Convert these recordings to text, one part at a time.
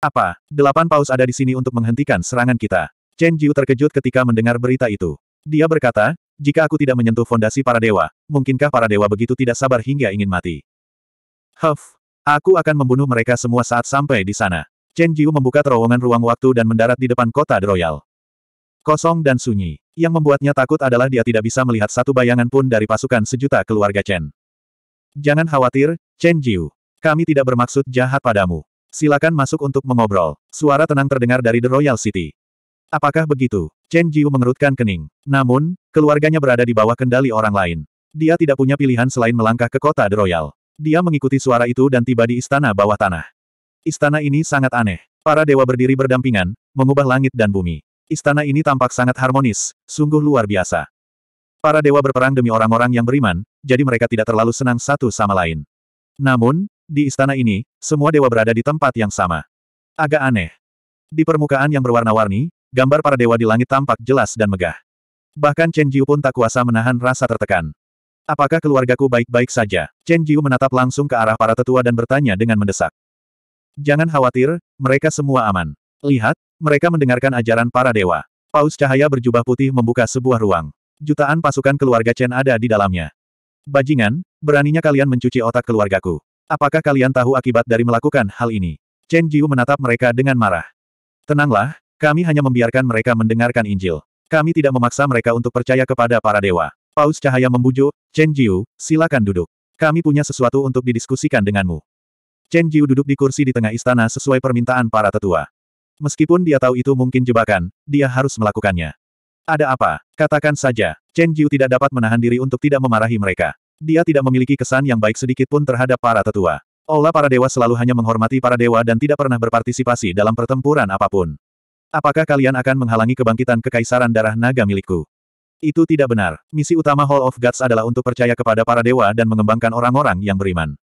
Apa, delapan paus ada di sini untuk menghentikan serangan kita? Chen Jiu terkejut ketika mendengar berita itu. Dia berkata, jika aku tidak menyentuh fondasi para dewa, mungkinkah para dewa begitu tidak sabar hingga ingin mati? Huff, aku akan membunuh mereka semua saat sampai di sana. Chen Jiu membuka terowongan ruang waktu dan mendarat di depan kota Royal. Kosong dan sunyi. Yang membuatnya takut adalah dia tidak bisa melihat satu bayangan pun dari pasukan sejuta keluarga Chen. Jangan khawatir, Chen Jiu. Kami tidak bermaksud jahat padamu. Silakan masuk untuk mengobrol. Suara tenang terdengar dari The Royal City. Apakah begitu? Chen Jiu mengerutkan kening. Namun, keluarganya berada di bawah kendali orang lain. Dia tidak punya pilihan selain melangkah ke kota The Royal. Dia mengikuti suara itu dan tiba di istana bawah tanah. Istana ini sangat aneh. Para dewa berdiri berdampingan, mengubah langit dan bumi. Istana ini tampak sangat harmonis, sungguh luar biasa. Para dewa berperang demi orang-orang yang beriman, jadi mereka tidak terlalu senang satu sama lain. Namun, di istana ini, semua dewa berada di tempat yang sama. Agak aneh. Di permukaan yang berwarna-warni, gambar para dewa di langit tampak jelas dan megah. Bahkan Chen Jiu pun tak kuasa menahan rasa tertekan. Apakah keluargaku baik-baik saja? Chen Jiu menatap langsung ke arah para tetua dan bertanya dengan mendesak. Jangan khawatir, mereka semua aman. Lihat, mereka mendengarkan ajaran para dewa. Paus cahaya berjubah putih membuka sebuah ruang. Jutaan pasukan keluarga Chen ada di dalamnya. Bajingan, beraninya kalian mencuci otak keluargaku. Apakah kalian tahu akibat dari melakukan hal ini? Chen Jiu menatap mereka dengan marah. Tenanglah, kami hanya membiarkan mereka mendengarkan Injil. Kami tidak memaksa mereka untuk percaya kepada para dewa. Paus cahaya membujuk, Chen Jiu, silakan duduk. Kami punya sesuatu untuk didiskusikan denganmu. Chen Jiu duduk di kursi di tengah istana sesuai permintaan para tetua. Meskipun dia tahu itu mungkin jebakan, dia harus melakukannya. Ada apa? Katakan saja, Chen Jiu tidak dapat menahan diri untuk tidak memarahi mereka. Dia tidak memiliki kesan yang baik sedikit pun terhadap para tetua. Olah para dewa selalu hanya menghormati para dewa dan tidak pernah berpartisipasi dalam pertempuran apapun. Apakah kalian akan menghalangi kebangkitan kekaisaran darah naga milikku? Itu tidak benar. Misi utama Hall of Gods adalah untuk percaya kepada para dewa dan mengembangkan orang-orang yang beriman.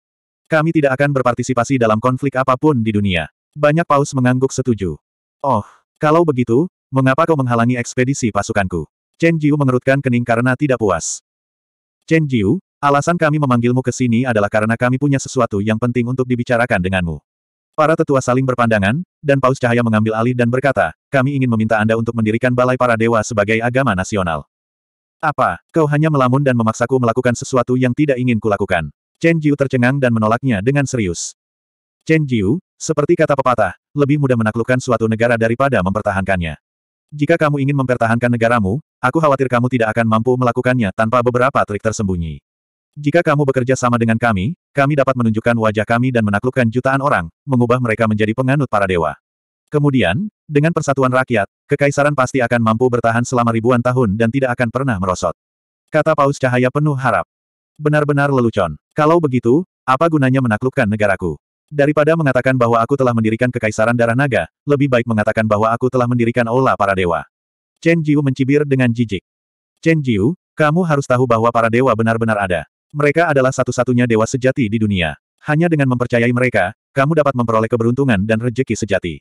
Kami tidak akan berpartisipasi dalam konflik apapun di dunia. Banyak paus mengangguk setuju. Oh, kalau begitu, mengapa kau menghalangi ekspedisi pasukanku? Chen Jiu mengerutkan kening karena tidak puas. Chen Jiu, Alasan kami memanggilmu ke sini adalah karena kami punya sesuatu yang penting untuk dibicarakan denganmu. Para tetua saling berpandangan, dan Paus Cahaya mengambil alih dan berkata, kami ingin meminta Anda untuk mendirikan Balai Para Dewa sebagai agama nasional. Apa, kau hanya melamun dan memaksaku melakukan sesuatu yang tidak ingin kulakukan. Chen Jiu tercengang dan menolaknya dengan serius. Chen Jiu, seperti kata pepatah, lebih mudah menaklukkan suatu negara daripada mempertahankannya. Jika kamu ingin mempertahankan negaramu, aku khawatir kamu tidak akan mampu melakukannya tanpa beberapa trik tersembunyi. Jika kamu bekerja sama dengan kami, kami dapat menunjukkan wajah kami dan menaklukkan jutaan orang, mengubah mereka menjadi penganut para dewa. Kemudian, dengan persatuan rakyat, kekaisaran pasti akan mampu bertahan selama ribuan tahun dan tidak akan pernah merosot. Kata Paus Cahaya penuh harap. Benar-benar lelucon. Kalau begitu, apa gunanya menaklukkan negaraku? Daripada mengatakan bahwa aku telah mendirikan kekaisaran darah naga, lebih baik mengatakan bahwa aku telah mendirikan ola para dewa. Chen Jiu mencibir dengan jijik. Chen Jiu, kamu harus tahu bahwa para dewa benar-benar ada. Mereka adalah satu-satunya dewa sejati di dunia. Hanya dengan mempercayai mereka, kamu dapat memperoleh keberuntungan dan rejeki sejati.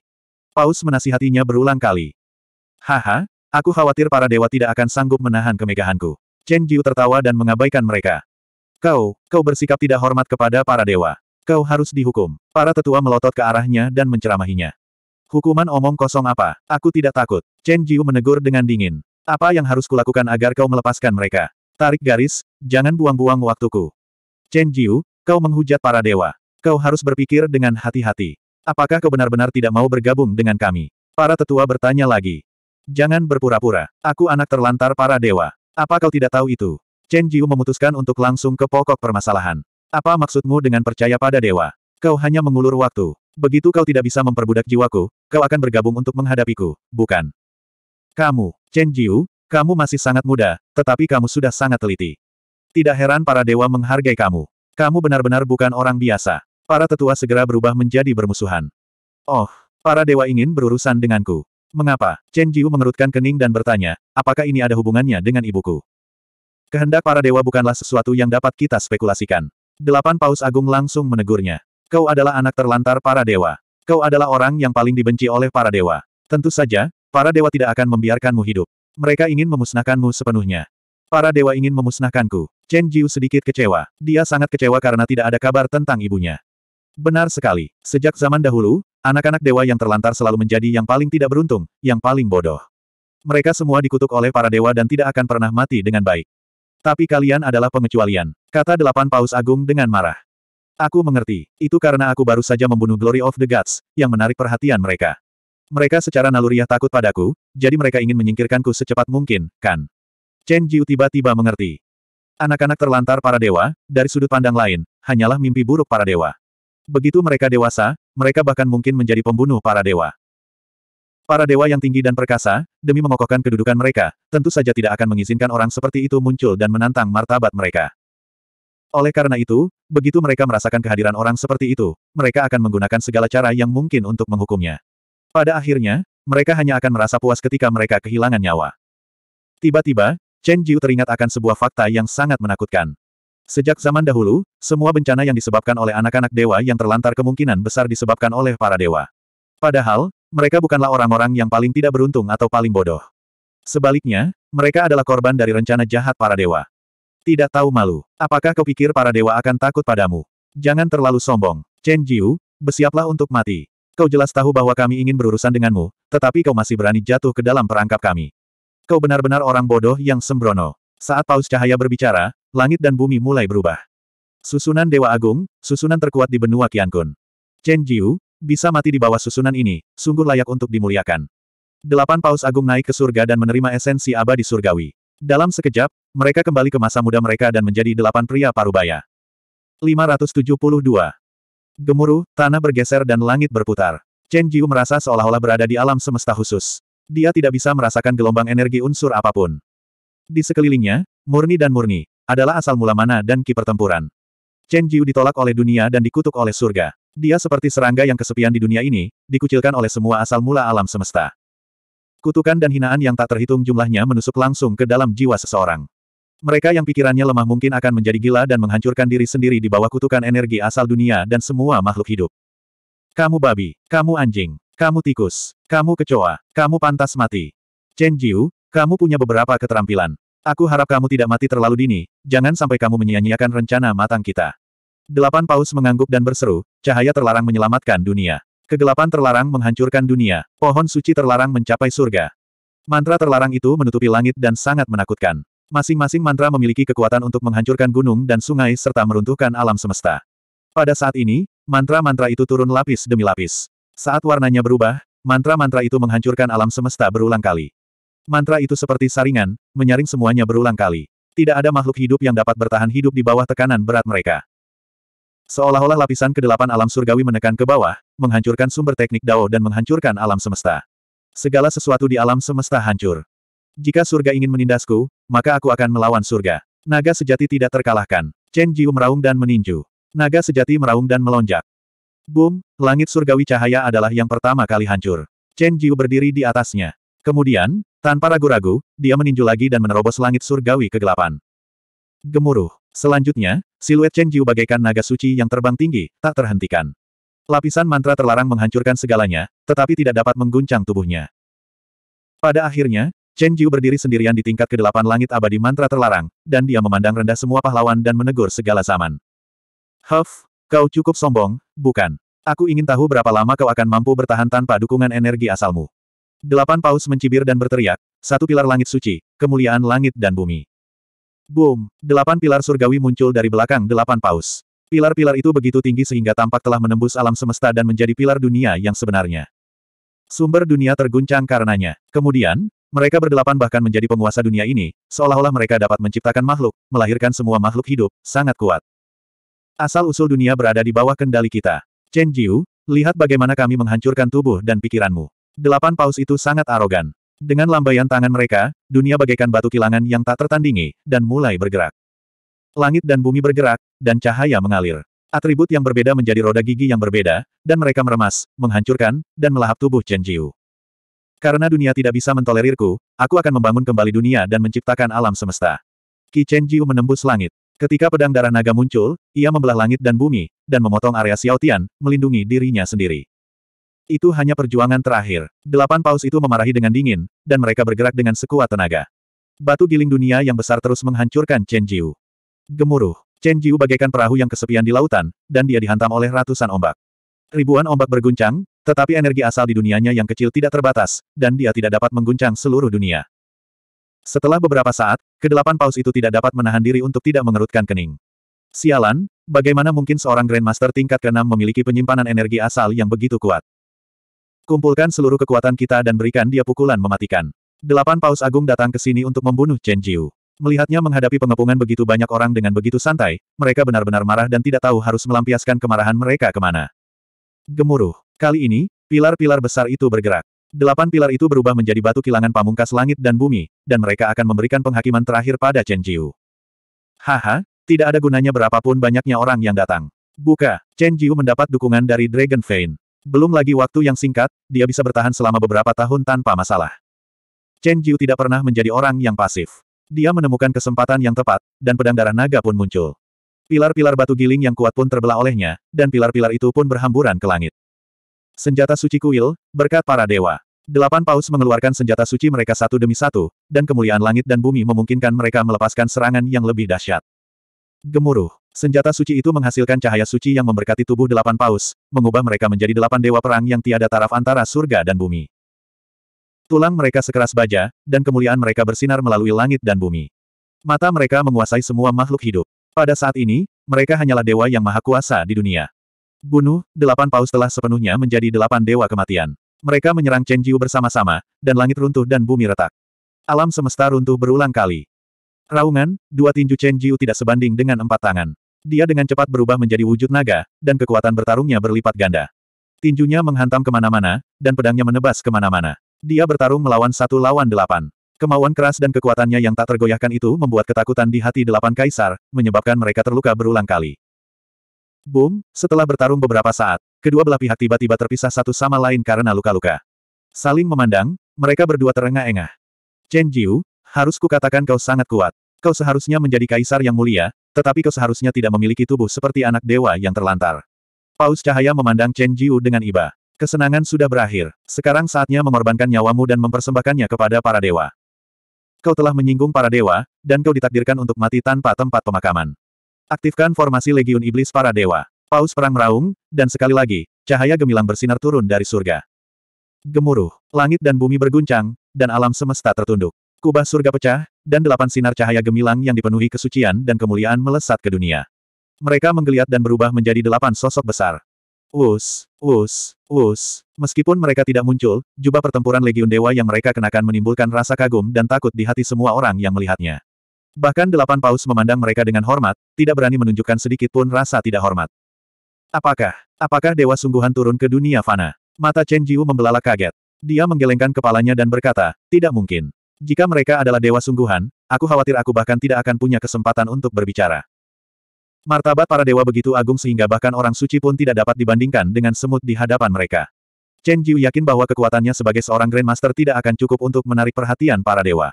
Paus menasihatinya berulang kali. Haha, aku khawatir para dewa tidak akan sanggup menahan kemegahanku. Chen Jiu tertawa dan mengabaikan mereka. Kau, kau bersikap tidak hormat kepada para dewa. Kau harus dihukum. Para tetua melotot ke arahnya dan menceramahinya. Hukuman omong kosong apa? Aku tidak takut. Chen Jiu menegur dengan dingin. Apa yang harus kulakukan agar kau melepaskan mereka? Tarik garis, jangan buang-buang waktuku. Chen Jiu, kau menghujat para dewa. Kau harus berpikir dengan hati-hati. Apakah kau benar-benar tidak mau bergabung dengan kami? Para tetua bertanya lagi. Jangan berpura-pura. Aku anak terlantar para dewa. Apa kau tidak tahu itu? Chen Jiu memutuskan untuk langsung ke pokok permasalahan. Apa maksudmu dengan percaya pada dewa? Kau hanya mengulur waktu. Begitu kau tidak bisa memperbudak jiwaku, kau akan bergabung untuk menghadapiku, bukan? Kamu, Chen Jiu, kamu masih sangat muda, tetapi kamu sudah sangat teliti. Tidak heran para dewa menghargai kamu. Kamu benar-benar bukan orang biasa. Para tetua segera berubah menjadi bermusuhan. Oh, para dewa ingin berurusan denganku. Mengapa? Chen Jiu mengerutkan kening dan bertanya, apakah ini ada hubungannya dengan ibuku? Kehendak para dewa bukanlah sesuatu yang dapat kita spekulasikan. Delapan paus agung langsung menegurnya. Kau adalah anak terlantar para dewa. Kau adalah orang yang paling dibenci oleh para dewa. Tentu saja, para dewa tidak akan membiarkanmu hidup. Mereka ingin memusnahkanmu sepenuhnya. Para dewa ingin memusnahkanku. Chen Jiu sedikit kecewa. Dia sangat kecewa karena tidak ada kabar tentang ibunya. Benar sekali. Sejak zaman dahulu, anak-anak dewa yang terlantar selalu menjadi yang paling tidak beruntung, yang paling bodoh. Mereka semua dikutuk oleh para dewa dan tidak akan pernah mati dengan baik. Tapi kalian adalah pengecualian, kata delapan paus agung dengan marah. Aku mengerti, itu karena aku baru saja membunuh Glory of the Gods, yang menarik perhatian mereka. Mereka secara naluriah takut padaku, jadi mereka ingin menyingkirkanku secepat mungkin, kan? Chen Jiu tiba-tiba mengerti. Anak-anak terlantar para dewa, dari sudut pandang lain, hanyalah mimpi buruk para dewa. Begitu mereka dewasa, mereka bahkan mungkin menjadi pembunuh para dewa. Para dewa yang tinggi dan perkasa, demi mengokohkan kedudukan mereka, tentu saja tidak akan mengizinkan orang seperti itu muncul dan menantang martabat mereka. Oleh karena itu, begitu mereka merasakan kehadiran orang seperti itu, mereka akan menggunakan segala cara yang mungkin untuk menghukumnya. Pada akhirnya, mereka hanya akan merasa puas ketika mereka kehilangan nyawa. Tiba-tiba, Chen Jiu teringat akan sebuah fakta yang sangat menakutkan. Sejak zaman dahulu, semua bencana yang disebabkan oleh anak-anak dewa yang terlantar kemungkinan besar disebabkan oleh para dewa. Padahal, mereka bukanlah orang-orang yang paling tidak beruntung atau paling bodoh. Sebaliknya, mereka adalah korban dari rencana jahat para dewa. Tidak tahu malu. Apakah kau pikir para dewa akan takut padamu? Jangan terlalu sombong. Chen Jiu, bersiaplah untuk mati. Kau jelas tahu bahwa kami ingin berurusan denganmu, tetapi kau masih berani jatuh ke dalam perangkap kami. Kau benar-benar orang bodoh yang sembrono. Saat paus cahaya berbicara, langit dan bumi mulai berubah. Susunan Dewa Agung, susunan terkuat di benua Qiankun. Chen Jiu, bisa mati di bawah susunan ini, sungguh layak untuk dimuliakan. Delapan paus agung naik ke surga dan menerima esensi abadi surgawi. Dalam sekejap, mereka kembali ke masa muda mereka dan menjadi delapan pria parubaya. 572. Gemuruh, tanah bergeser dan langit berputar. Chen Jiu merasa seolah-olah berada di alam semesta khusus. Dia tidak bisa merasakan gelombang energi unsur apapun. Di sekelilingnya, murni dan murni, adalah asal mula mana dan ki pertempuran. Chen Jiu ditolak oleh dunia dan dikutuk oleh surga. Dia seperti serangga yang kesepian di dunia ini, dikucilkan oleh semua asal mula alam semesta. Kutukan dan hinaan yang tak terhitung jumlahnya menusuk langsung ke dalam jiwa seseorang. Mereka yang pikirannya lemah mungkin akan menjadi gila dan menghancurkan diri sendiri di bawah kutukan energi asal dunia dan semua makhluk hidup. Kamu babi, kamu anjing, kamu tikus, kamu kecoa, kamu pantas mati. Chen Jiu, kamu punya beberapa keterampilan. Aku harap kamu tidak mati terlalu dini, jangan sampai kamu menyia-nyiakan rencana matang kita. Delapan paus mengangguk dan berseru, cahaya terlarang menyelamatkan dunia. Kegelapan terlarang menghancurkan dunia, pohon suci terlarang mencapai surga. Mantra terlarang itu menutupi langit dan sangat menakutkan. Masing-masing mantra memiliki kekuatan untuk menghancurkan gunung dan sungai serta meruntuhkan alam semesta. Pada saat ini, mantra-mantra itu turun lapis demi lapis. Saat warnanya berubah, mantra-mantra itu menghancurkan alam semesta berulang kali. Mantra itu seperti saringan, menyaring semuanya berulang kali. Tidak ada makhluk hidup yang dapat bertahan hidup di bawah tekanan berat mereka. Seolah-olah lapisan kedelapan alam surgawi menekan ke bawah, menghancurkan sumber teknik Dao dan menghancurkan alam semesta. Segala sesuatu di alam semesta hancur. Jika surga ingin menindasku, maka aku akan melawan surga. Naga sejati tidak terkalahkan. Chen Jiu meraung dan meninju. Naga sejati meraung dan melonjak. Boom, langit surgawi cahaya adalah yang pertama kali hancur. Chen Jiu berdiri di atasnya. Kemudian, tanpa ragu-ragu, dia meninju lagi dan menerobos langit surgawi kegelapan. Gemuruh. Selanjutnya, siluet Chen Jiu bagaikan naga suci yang terbang tinggi, tak terhentikan. Lapisan mantra terlarang menghancurkan segalanya, tetapi tidak dapat mengguncang tubuhnya. Pada akhirnya, Chen Jiu berdiri sendirian di tingkat ke-8 langit abadi mantra terlarang, dan dia memandang rendah semua pahlawan dan menegur segala zaman. Huff, kau cukup sombong, bukan? Aku ingin tahu berapa lama kau akan mampu bertahan tanpa dukungan energi asalmu. Delapan paus mencibir dan berteriak, satu pilar langit suci, kemuliaan langit dan bumi. Boom! Delapan pilar surgawi muncul dari belakang delapan paus. Pilar-pilar itu begitu tinggi sehingga tampak telah menembus alam semesta dan menjadi pilar dunia yang sebenarnya. Sumber dunia terguncang karenanya. Kemudian, mereka berdelapan bahkan menjadi penguasa dunia ini, seolah-olah mereka dapat menciptakan makhluk, melahirkan semua makhluk hidup, sangat kuat. Asal-usul dunia berada di bawah kendali kita. Chen Jiu, lihat bagaimana kami menghancurkan tubuh dan pikiranmu. Delapan paus itu sangat arogan. Dengan lambaian tangan mereka, dunia bagaikan batu kilangan yang tak tertandingi, dan mulai bergerak. Langit dan bumi bergerak, dan cahaya mengalir. Atribut yang berbeda menjadi roda gigi yang berbeda, dan mereka meremas, menghancurkan, dan melahap tubuh Chen Jiu. Karena dunia tidak bisa mentolerirku, aku akan membangun kembali dunia dan menciptakan alam semesta. Qi Chen Jiu menembus langit. Ketika pedang darah naga muncul, ia membelah langit dan bumi, dan memotong area Xiao Tian, melindungi dirinya sendiri. Itu hanya perjuangan terakhir. Delapan paus itu memarahi dengan dingin, dan mereka bergerak dengan sekuat tenaga. Batu giling dunia yang besar terus menghancurkan Chen Jiu. Gemuruh. Chen Jiu bagaikan perahu yang kesepian di lautan, dan dia dihantam oleh ratusan ombak. Ribuan ombak berguncang, tetapi energi asal di dunianya yang kecil tidak terbatas, dan dia tidak dapat mengguncang seluruh dunia. Setelah beberapa saat, kedelapan paus itu tidak dapat menahan diri untuk tidak mengerutkan kening. Sialan, bagaimana mungkin seorang Grandmaster tingkat ke-6 memiliki penyimpanan energi asal yang begitu kuat? Kumpulkan seluruh kekuatan kita dan berikan dia pukulan mematikan. Delapan paus agung datang ke sini untuk membunuh Chen Jiu. Melihatnya menghadapi pengepungan begitu banyak orang dengan begitu santai, mereka benar-benar marah dan tidak tahu harus melampiaskan kemarahan mereka kemana. Gemuruh. Kali ini, pilar-pilar besar itu bergerak. Delapan pilar itu berubah menjadi batu kilangan pamungkas langit dan bumi, dan mereka akan memberikan penghakiman terakhir pada Chen Jiu. Haha, tidak ada gunanya berapapun banyaknya orang yang datang. Buka, Chen Jiu mendapat dukungan dari Dragon Vein. Belum lagi waktu yang singkat, dia bisa bertahan selama beberapa tahun tanpa masalah. Chen Jiu tidak pernah menjadi orang yang pasif. Dia menemukan kesempatan yang tepat, dan pedang darah naga pun muncul. Pilar-pilar batu giling yang kuat pun terbelah olehnya, dan pilar-pilar itu pun berhamburan ke langit. Senjata suci kuil, berkat para dewa. Delapan paus mengeluarkan senjata suci mereka satu demi satu, dan kemuliaan langit dan bumi memungkinkan mereka melepaskan serangan yang lebih dahsyat. Gemuruh. Senjata suci itu menghasilkan cahaya suci yang memberkati tubuh delapan paus, mengubah mereka menjadi delapan dewa perang yang tiada taraf antara surga dan bumi. Tulang mereka sekeras baja, dan kemuliaan mereka bersinar melalui langit dan bumi. Mata mereka menguasai semua makhluk hidup. Pada saat ini, mereka hanyalah dewa yang maha kuasa di dunia. Bunuh, delapan paus telah sepenuhnya menjadi delapan dewa kematian. Mereka menyerang Chen Jiu bersama-sama, dan langit runtuh dan bumi retak. Alam semesta runtuh berulang kali. Raungan, dua tinju Chen Jiu tidak sebanding dengan empat tangan. Dia dengan cepat berubah menjadi wujud naga, dan kekuatan bertarungnya berlipat ganda. Tinjunya menghantam kemana-mana, dan pedangnya menebas kemana-mana. Dia bertarung melawan satu lawan delapan. Kemauan keras dan kekuatannya yang tak tergoyahkan itu membuat ketakutan di hati delapan kaisar, menyebabkan mereka terluka berulang kali. Boom, setelah bertarung beberapa saat, kedua belah pihak tiba-tiba terpisah satu sama lain karena luka-luka. Saling memandang, mereka berdua terengah-engah. Chen Jiu, harus kukatakan kau sangat kuat. Kau seharusnya menjadi kaisar yang mulia, tetapi kau seharusnya tidak memiliki tubuh seperti anak dewa yang terlantar. Paus cahaya memandang Chen Jiu dengan iba. Kesenangan sudah berakhir. Sekarang saatnya mengorbankan nyawamu dan mempersembahkannya kepada para dewa. Kau telah menyinggung para dewa, dan kau ditakdirkan untuk mati tanpa tempat pemakaman. Aktifkan formasi Legiun Iblis para Dewa. Paus perang meraung, dan sekali lagi, cahaya gemilang bersinar turun dari surga. Gemuruh, langit dan bumi berguncang, dan alam semesta tertunduk. Kubah surga pecah, dan delapan sinar cahaya gemilang yang dipenuhi kesucian dan kemuliaan melesat ke dunia. Mereka menggeliat dan berubah menjadi delapan sosok besar. Us, us, us. Meskipun mereka tidak muncul, jubah pertempuran Legiun Dewa yang mereka kenakan menimbulkan rasa kagum dan takut di hati semua orang yang melihatnya. Bahkan delapan paus memandang mereka dengan hormat, tidak berani menunjukkan sedikit pun rasa tidak hormat. Apakah, apakah dewa sungguhan turun ke dunia fana? Mata Chen Jiu membelalak kaget. Dia menggelengkan kepalanya dan berkata, tidak mungkin. Jika mereka adalah dewa sungguhan, aku khawatir aku bahkan tidak akan punya kesempatan untuk berbicara. Martabat para dewa begitu agung sehingga bahkan orang suci pun tidak dapat dibandingkan dengan semut di hadapan mereka. Chen Jiu yakin bahwa kekuatannya sebagai seorang Grandmaster tidak akan cukup untuk menarik perhatian para dewa.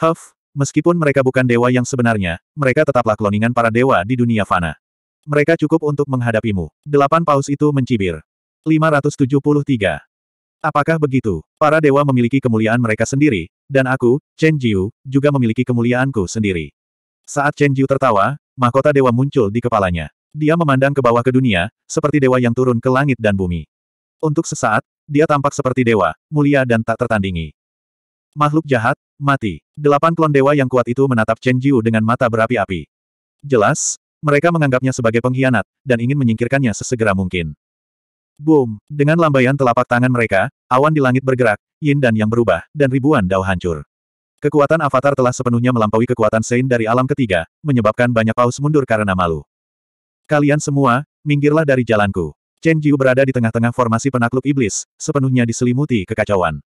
Huff, Meskipun mereka bukan dewa yang sebenarnya, mereka tetaplah kloningan para dewa di dunia fana. Mereka cukup untuk menghadapimu. Delapan paus itu mencibir. 573. Apakah begitu? Para dewa memiliki kemuliaan mereka sendiri, dan aku, Chen Jiu, juga memiliki kemuliaanku sendiri. Saat Chen Jiu tertawa, mahkota dewa muncul di kepalanya. Dia memandang ke bawah ke dunia, seperti dewa yang turun ke langit dan bumi. Untuk sesaat, dia tampak seperti dewa, mulia dan tak tertandingi. Makhluk jahat, mati. Delapan klon dewa yang kuat itu menatap Chen Jiu dengan mata berapi-api. Jelas, mereka menganggapnya sebagai pengkhianat, dan ingin menyingkirkannya sesegera mungkin. Boom! Dengan lambaian telapak tangan mereka, awan di langit bergerak, yin dan yang berubah, dan ribuan dao hancur. Kekuatan avatar telah sepenuhnya melampaui kekuatan Sein dari alam ketiga, menyebabkan banyak paus mundur karena malu. Kalian semua, minggirlah dari jalanku. Chen Jiu berada di tengah-tengah formasi penakluk iblis, sepenuhnya diselimuti kekacauan.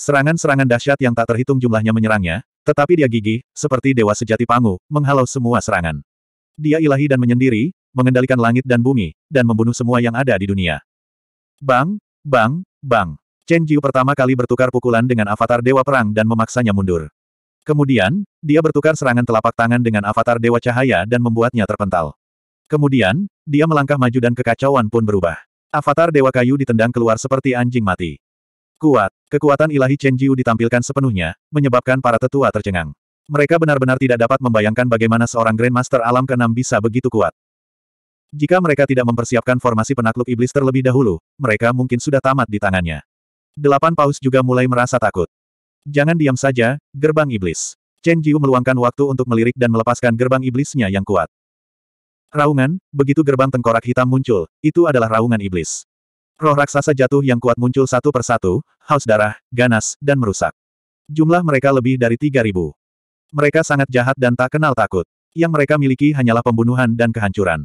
Serangan-serangan dahsyat yang tak terhitung jumlahnya menyerangnya, tetapi dia gigih, seperti dewa sejati Pangu, menghalau semua serangan. Dia ilahi dan menyendiri, mengendalikan langit dan bumi, dan membunuh semua yang ada di dunia. Bang, bang, bang. Chen Jiu pertama kali bertukar pukulan dengan avatar dewa perang dan memaksanya mundur. Kemudian, dia bertukar serangan telapak tangan dengan avatar dewa cahaya dan membuatnya terpental. Kemudian, dia melangkah maju dan kekacauan pun berubah. Avatar dewa kayu ditendang keluar seperti anjing mati. Kuat, kekuatan ilahi Chen Jiu ditampilkan sepenuhnya, menyebabkan para tetua tercengang. Mereka benar-benar tidak dapat membayangkan bagaimana seorang Grandmaster alam ke bisa begitu kuat. Jika mereka tidak mempersiapkan formasi penakluk iblis terlebih dahulu, mereka mungkin sudah tamat di tangannya. Delapan paus juga mulai merasa takut. Jangan diam saja, gerbang iblis. Chen Jiu meluangkan waktu untuk melirik dan melepaskan gerbang iblisnya yang kuat. Raungan, begitu gerbang tengkorak hitam muncul, itu adalah raungan iblis. Roh raksasa jatuh yang kuat muncul satu persatu, haus darah, ganas, dan merusak. Jumlah mereka lebih dari 3.000. Mereka sangat jahat dan tak kenal takut. Yang mereka miliki hanyalah pembunuhan dan kehancuran.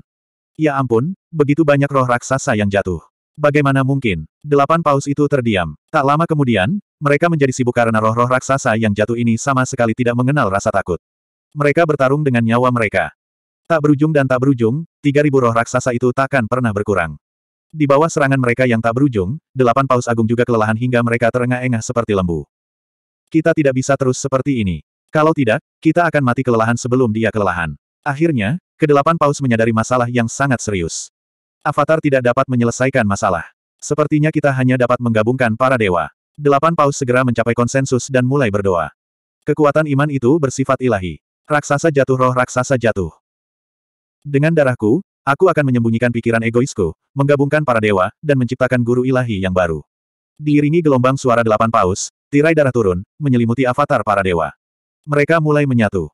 Ya ampun, begitu banyak roh raksasa yang jatuh. Bagaimana mungkin? Delapan paus itu terdiam. Tak lama kemudian, mereka menjadi sibuk karena roh-roh raksasa yang jatuh ini sama sekali tidak mengenal rasa takut. Mereka bertarung dengan nyawa mereka. Tak berujung dan tak berujung, 3.000 roh raksasa itu takkan pernah berkurang. Di bawah serangan mereka yang tak berujung, delapan paus agung juga kelelahan hingga mereka terengah-engah seperti lembu. Kita tidak bisa terus seperti ini. Kalau tidak, kita akan mati kelelahan sebelum dia kelelahan. Akhirnya, kedelapan paus menyadari masalah yang sangat serius. Avatar tidak dapat menyelesaikan masalah. Sepertinya kita hanya dapat menggabungkan para dewa. Delapan paus segera mencapai konsensus dan mulai berdoa. Kekuatan iman itu bersifat ilahi. Raksasa jatuh roh raksasa jatuh. Dengan darahku, Aku akan menyembunyikan pikiran egoisku, menggabungkan para dewa, dan menciptakan guru ilahi yang baru. Diiringi gelombang suara delapan paus, tirai darah turun, menyelimuti avatar para dewa. Mereka mulai menyatu.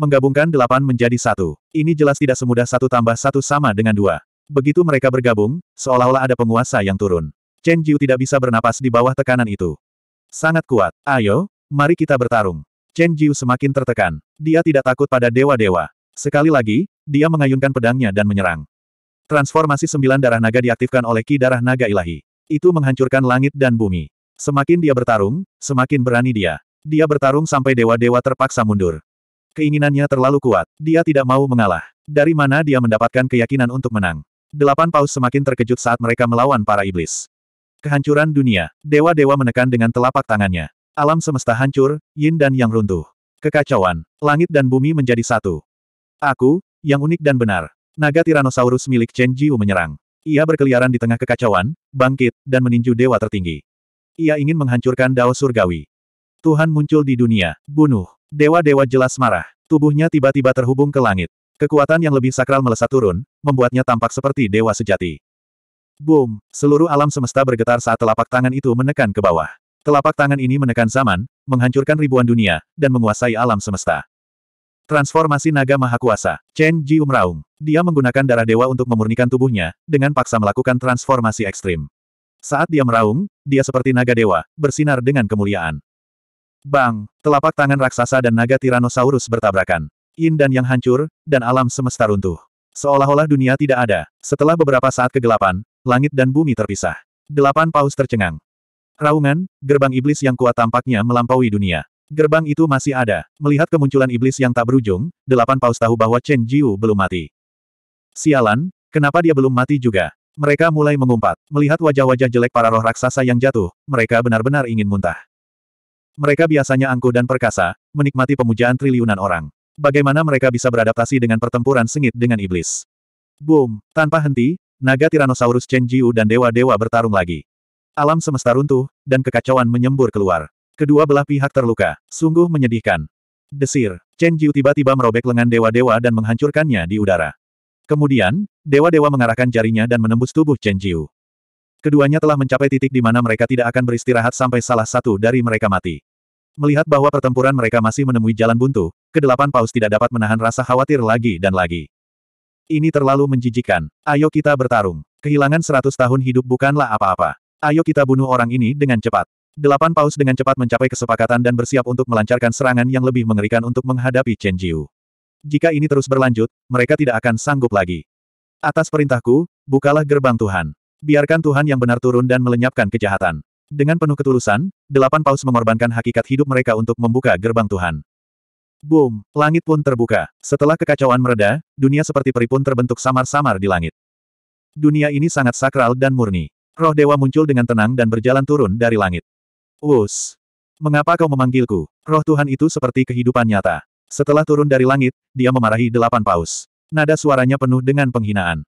Menggabungkan delapan menjadi satu. Ini jelas tidak semudah satu tambah satu sama dengan dua. Begitu mereka bergabung, seolah-olah ada penguasa yang turun. Chen Jiu tidak bisa bernapas di bawah tekanan itu. Sangat kuat. Ayo, mari kita bertarung. Chen Jiu semakin tertekan. Dia tidak takut pada dewa-dewa. Sekali lagi, dia mengayunkan pedangnya dan menyerang. Transformasi sembilan darah naga diaktifkan oleh ki darah naga ilahi. Itu menghancurkan langit dan bumi. Semakin dia bertarung, semakin berani dia. Dia bertarung sampai dewa-dewa terpaksa mundur. Keinginannya terlalu kuat. Dia tidak mau mengalah. Dari mana dia mendapatkan keyakinan untuk menang? Delapan paus semakin terkejut saat mereka melawan para iblis. Kehancuran dunia. Dewa-dewa menekan dengan telapak tangannya. Alam semesta hancur, yin dan yang runtuh. Kekacauan. Langit dan bumi menjadi satu. Aku, yang unik dan benar. Naga Tyrannosaurus milik Chen Jiu menyerang. Ia berkeliaran di tengah kekacauan, bangkit, dan meninju dewa tertinggi. Ia ingin menghancurkan Dao Surgawi. Tuhan muncul di dunia, bunuh. Dewa-dewa jelas marah. Tubuhnya tiba-tiba terhubung ke langit. Kekuatan yang lebih sakral melesat turun, membuatnya tampak seperti dewa sejati. Boom! Seluruh alam semesta bergetar saat telapak tangan itu menekan ke bawah. Telapak tangan ini menekan zaman, menghancurkan ribuan dunia, dan menguasai alam semesta. Transformasi Naga Maha Kuasa, Chen Ji Umraung. Dia menggunakan darah dewa untuk memurnikan tubuhnya, dengan paksa melakukan transformasi ekstrim. Saat dia meraung, dia seperti naga dewa, bersinar dengan kemuliaan. Bang! Telapak tangan raksasa dan naga Tyrannosaurus bertabrakan. Yin dan yang hancur, dan alam semesta runtuh. Seolah-olah dunia tidak ada. Setelah beberapa saat kegelapan, langit dan bumi terpisah. Delapan paus tercengang. Raungan, gerbang iblis yang kuat tampaknya melampaui dunia. Gerbang itu masih ada. Melihat kemunculan iblis yang tak berujung, delapan paus tahu bahwa Chen Jiu belum mati. Sialan, kenapa dia belum mati juga? Mereka mulai mengumpat. Melihat wajah-wajah jelek para roh raksasa yang jatuh, mereka benar-benar ingin muntah. Mereka biasanya angkuh dan perkasa, menikmati pemujaan triliunan orang. Bagaimana mereka bisa beradaptasi dengan pertempuran sengit dengan iblis? Boom! Tanpa henti, naga Tyrannosaurus Chen Jiu dan dewa-dewa bertarung lagi. Alam semesta runtuh, dan kekacauan menyembur keluar. Kedua belah pihak terluka. Sungguh menyedihkan. Desir. Chen Jiu tiba-tiba merobek lengan dewa-dewa dan menghancurkannya di udara. Kemudian, dewa-dewa mengarahkan jarinya dan menembus tubuh Chen Jiu. Keduanya telah mencapai titik di mana mereka tidak akan beristirahat sampai salah satu dari mereka mati. Melihat bahwa pertempuran mereka masih menemui jalan buntu, kedelapan paus tidak dapat menahan rasa khawatir lagi dan lagi. Ini terlalu menjijikan. Ayo kita bertarung. Kehilangan seratus tahun hidup bukanlah apa-apa. Ayo kita bunuh orang ini dengan cepat. Delapan paus dengan cepat mencapai kesepakatan dan bersiap untuk melancarkan serangan yang lebih mengerikan untuk menghadapi Chen Jiu. Jika ini terus berlanjut, mereka tidak akan sanggup lagi. Atas perintahku, bukalah gerbang Tuhan. Biarkan Tuhan yang benar turun dan melenyapkan kejahatan. Dengan penuh ketulusan, delapan paus mengorbankan hakikat hidup mereka untuk membuka gerbang Tuhan. Boom, langit pun terbuka. Setelah kekacauan mereda, dunia seperti peri pun terbentuk samar-samar di langit. Dunia ini sangat sakral dan murni. Roh dewa muncul dengan tenang dan berjalan turun dari langit. Us. Mengapa kau memanggilku? Roh Tuhan itu seperti kehidupan nyata. Setelah turun dari langit, dia memarahi delapan paus. Nada suaranya penuh dengan penghinaan.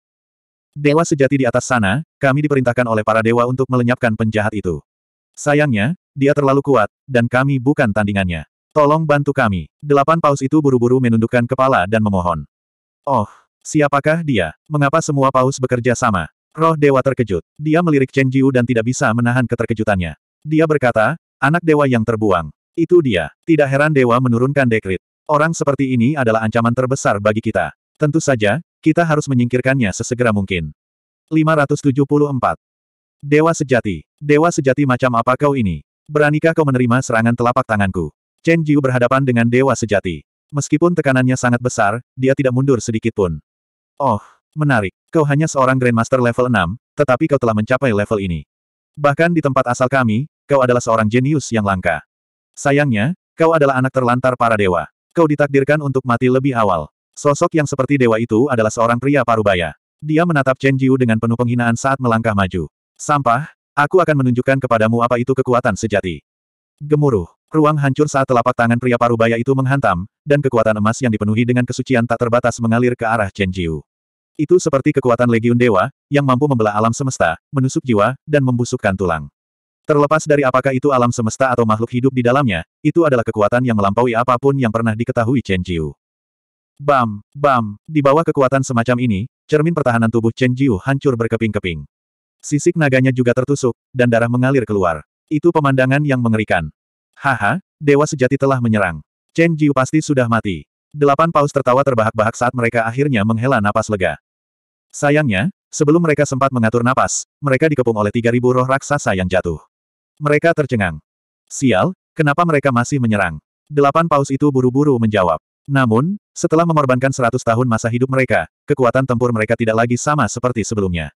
Dewa sejati di atas sana, kami diperintahkan oleh para dewa untuk melenyapkan penjahat itu. Sayangnya, dia terlalu kuat, dan kami bukan tandingannya. Tolong bantu kami. Delapan paus itu buru-buru menundukkan kepala dan memohon. Oh, siapakah dia? Mengapa semua paus bekerja sama? Roh dewa terkejut. Dia melirik Chen Jiu dan tidak bisa menahan keterkejutannya. Dia berkata, anak dewa yang terbuang. Itu dia. Tidak heran dewa menurunkan dekrit. Orang seperti ini adalah ancaman terbesar bagi kita. Tentu saja, kita harus menyingkirkannya sesegera mungkin. 574. Dewa sejati. Dewa sejati macam apa kau ini? Beranikah kau menerima serangan telapak tanganku? Chen Jiu berhadapan dengan dewa sejati. Meskipun tekanannya sangat besar, dia tidak mundur sedikit pun. Oh, menarik. Kau hanya seorang Grandmaster level 6, tetapi kau telah mencapai level ini. Bahkan di tempat asal kami, Kau adalah seorang jenius yang langka. Sayangnya, kau adalah anak terlantar para dewa. Kau ditakdirkan untuk mati lebih awal. Sosok yang seperti dewa itu adalah seorang pria parubaya. Dia menatap Chen Jiu dengan penuh penghinaan saat melangkah maju. Sampah, aku akan menunjukkan kepadamu apa itu kekuatan sejati. Gemuruh, ruang hancur saat telapak tangan pria parubaya itu menghantam, dan kekuatan emas yang dipenuhi dengan kesucian tak terbatas mengalir ke arah Chen Jiu. Itu seperti kekuatan legiun dewa, yang mampu membelah alam semesta, menusuk jiwa, dan membusukkan tulang. Terlepas dari apakah itu alam semesta atau makhluk hidup di dalamnya, itu adalah kekuatan yang melampaui apapun yang pernah diketahui Chen Jiu. Bam, bam, di bawah kekuatan semacam ini, cermin pertahanan tubuh Chen Jiu hancur berkeping-keping. Sisik naganya juga tertusuk, dan darah mengalir keluar. Itu pemandangan yang mengerikan. Haha, dewa sejati telah menyerang. Chen Jiu pasti sudah mati. Delapan paus tertawa terbahak-bahak saat mereka akhirnya menghela napas lega. Sayangnya, sebelum mereka sempat mengatur napas, mereka dikepung oleh tiga ribu roh raksasa yang jatuh. Mereka tercengang. Sial, kenapa mereka masih menyerang? Delapan paus itu buru-buru menjawab. Namun, setelah mengorbankan seratus tahun masa hidup mereka, kekuatan tempur mereka tidak lagi sama seperti sebelumnya.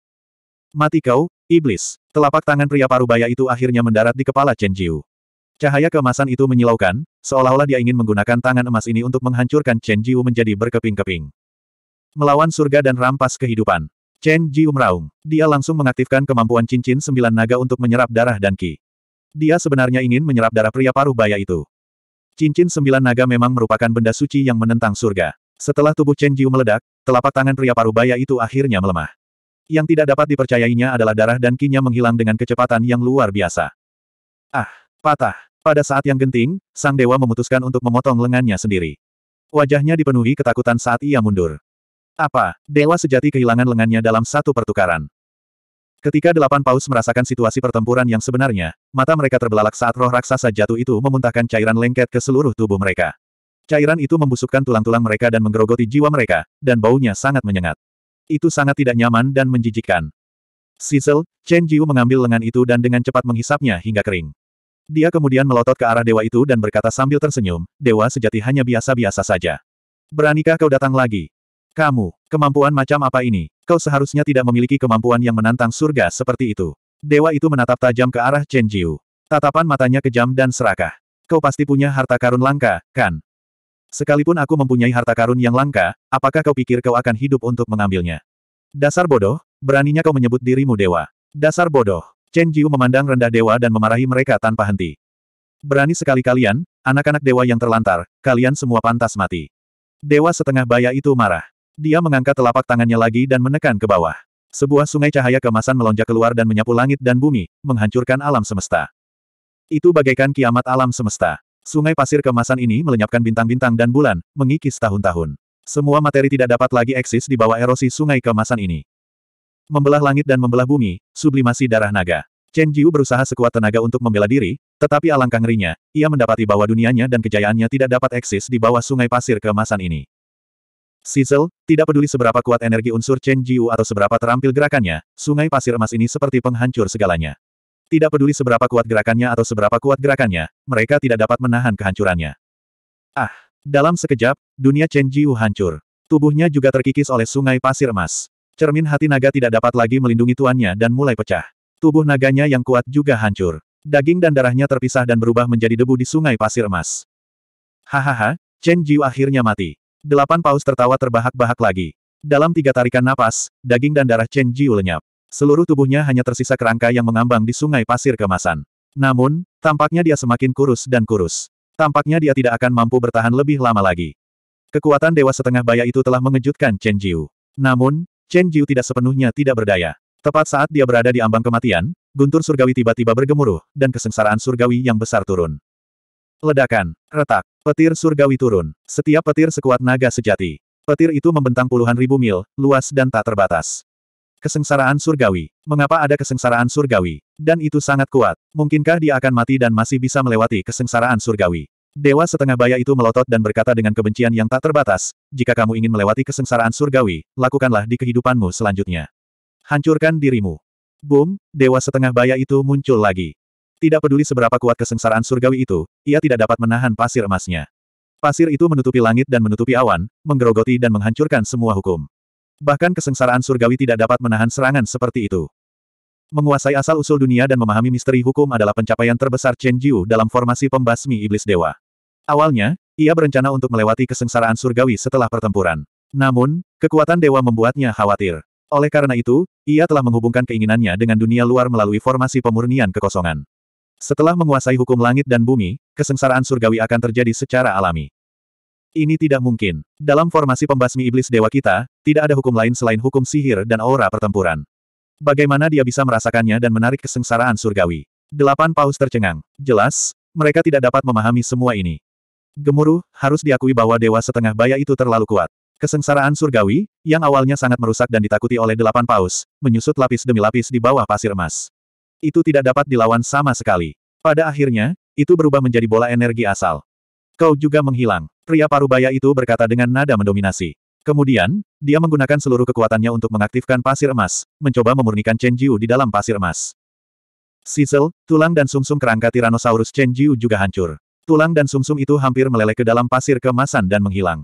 Mati kau, iblis. Telapak tangan pria parubaya itu akhirnya mendarat di kepala Chen Jiu. Cahaya keemasan itu menyilaukan, seolah-olah dia ingin menggunakan tangan emas ini untuk menghancurkan Chen Jiu menjadi berkeping-keping. Melawan surga dan rampas kehidupan. Chen Jiu meraung. Dia langsung mengaktifkan kemampuan cincin sembilan naga untuk menyerap darah dan ki. Dia sebenarnya ingin menyerap darah pria paruh baya itu. Cincin sembilan naga memang merupakan benda suci yang menentang surga. Setelah tubuh Chen Jiu meledak, telapak tangan pria paruh baya itu akhirnya melemah. Yang tidak dapat dipercayainya adalah darah dan kinya menghilang dengan kecepatan yang luar biasa. Ah, patah. Pada saat yang genting, sang dewa memutuskan untuk memotong lengannya sendiri. Wajahnya dipenuhi ketakutan saat ia mundur. Apa, dewa sejati kehilangan lengannya dalam satu pertukaran? Ketika delapan paus merasakan situasi pertempuran yang sebenarnya, mata mereka terbelalak saat roh raksasa jatuh itu memuntahkan cairan lengket ke seluruh tubuh mereka. Cairan itu membusukkan tulang-tulang mereka dan menggerogoti jiwa mereka, dan baunya sangat menyengat. Itu sangat tidak nyaman dan menjijikkan. Sizzle, Chen Jiu mengambil lengan itu dan dengan cepat menghisapnya hingga kering. Dia kemudian melotot ke arah dewa itu dan berkata sambil tersenyum, dewa sejati hanya biasa-biasa saja. Beranikah kau datang lagi? Kamu, kemampuan macam apa ini? kau seharusnya tidak memiliki kemampuan yang menantang surga seperti itu. Dewa itu menatap tajam ke arah Chen Jiu. Tatapan matanya kejam dan serakah. Kau pasti punya harta karun langka, kan? Sekalipun aku mempunyai harta karun yang langka, apakah kau pikir kau akan hidup untuk mengambilnya? Dasar bodoh, beraninya kau menyebut dirimu dewa. Dasar bodoh. Chen Jiu memandang rendah dewa dan memarahi mereka tanpa henti. Berani sekali kalian, anak-anak dewa yang terlantar, kalian semua pantas mati. Dewa setengah baya itu marah. Dia mengangkat telapak tangannya lagi dan menekan ke bawah. Sebuah sungai cahaya kemasan melonjak keluar dan menyapu langit dan bumi, menghancurkan alam semesta. Itu bagaikan kiamat alam semesta. Sungai pasir kemasan ini melenyapkan bintang-bintang dan bulan, mengikis tahun-tahun. Semua materi tidak dapat lagi eksis di bawah erosi sungai kemasan ini. Membelah langit dan membelah bumi, sublimasi darah naga. Chen Jiu berusaha sekuat tenaga untuk membela diri, tetapi alangkah ngerinya, ia mendapati bahwa dunianya dan kejayaannya tidak dapat eksis di bawah sungai pasir kemasan ini. Sizzle, tidak peduli seberapa kuat energi unsur Chen Jiu atau seberapa terampil gerakannya, sungai pasir emas ini seperti penghancur segalanya. Tidak peduli seberapa kuat gerakannya atau seberapa kuat gerakannya, mereka tidak dapat menahan kehancurannya. Ah! Dalam sekejap, dunia Chen Jiu hancur. Tubuhnya juga terkikis oleh sungai pasir emas. Cermin hati naga tidak dapat lagi melindungi tuannya dan mulai pecah. Tubuh naganya yang kuat juga hancur. Daging dan darahnya terpisah dan berubah menjadi debu di sungai pasir emas. Hahaha, Chen Jiu akhirnya mati. Delapan paus tertawa terbahak-bahak lagi. Dalam tiga tarikan napas, daging dan darah Chen Jiu lenyap. Seluruh tubuhnya hanya tersisa kerangka yang mengambang di sungai pasir kemasan. Namun, tampaknya dia semakin kurus dan kurus. Tampaknya dia tidak akan mampu bertahan lebih lama lagi. Kekuatan Dewa Setengah Baya itu telah mengejutkan Chen Jiu. Namun, Chen Jiu tidak sepenuhnya tidak berdaya. Tepat saat dia berada di ambang kematian, guntur surgawi tiba-tiba bergemuruh, dan kesengsaraan surgawi yang besar turun. Ledakan. Retak. Petir surgawi turun. Setiap petir sekuat naga sejati. Petir itu membentang puluhan ribu mil, luas dan tak terbatas. Kesengsaraan surgawi. Mengapa ada kesengsaraan surgawi? Dan itu sangat kuat. Mungkinkah dia akan mati dan masih bisa melewati kesengsaraan surgawi? Dewa setengah baya itu melotot dan berkata dengan kebencian yang tak terbatas, jika kamu ingin melewati kesengsaraan surgawi, lakukanlah di kehidupanmu selanjutnya. Hancurkan dirimu. Boom, dewa setengah baya itu muncul lagi. Tidak peduli seberapa kuat kesengsaraan surgawi itu, ia tidak dapat menahan pasir emasnya. Pasir itu menutupi langit dan menutupi awan, menggerogoti dan menghancurkan semua hukum. Bahkan kesengsaraan surgawi tidak dapat menahan serangan seperti itu. Menguasai asal-usul dunia dan memahami misteri hukum adalah pencapaian terbesar Chen Jiu dalam formasi pembasmi iblis dewa. Awalnya, ia berencana untuk melewati kesengsaraan surgawi setelah pertempuran. Namun, kekuatan dewa membuatnya khawatir. Oleh karena itu, ia telah menghubungkan keinginannya dengan dunia luar melalui formasi pemurnian kekosongan. Setelah menguasai hukum langit dan bumi, kesengsaraan surgawi akan terjadi secara alami. Ini tidak mungkin. Dalam formasi pembasmi iblis dewa kita, tidak ada hukum lain selain hukum sihir dan aura pertempuran. Bagaimana dia bisa merasakannya dan menarik kesengsaraan surgawi? Delapan paus tercengang. Jelas, mereka tidak dapat memahami semua ini. Gemuruh, harus diakui bahwa dewa setengah baya itu terlalu kuat. Kesengsaraan surgawi, yang awalnya sangat merusak dan ditakuti oleh delapan paus, menyusut lapis demi lapis di bawah pasir emas. Itu tidak dapat dilawan sama sekali. Pada akhirnya, itu berubah menjadi bola energi asal. Kau juga menghilang. Pria parubaya itu berkata dengan nada mendominasi. Kemudian, dia menggunakan seluruh kekuatannya untuk mengaktifkan pasir emas, mencoba memurnikan Chen Jiu di dalam pasir emas. Sizzle, tulang dan sumsum -sum kerangka Tyrannosaurus Chen Jiu juga hancur. Tulang dan sumsum -sum itu hampir meleleh ke dalam pasir kemasan dan menghilang.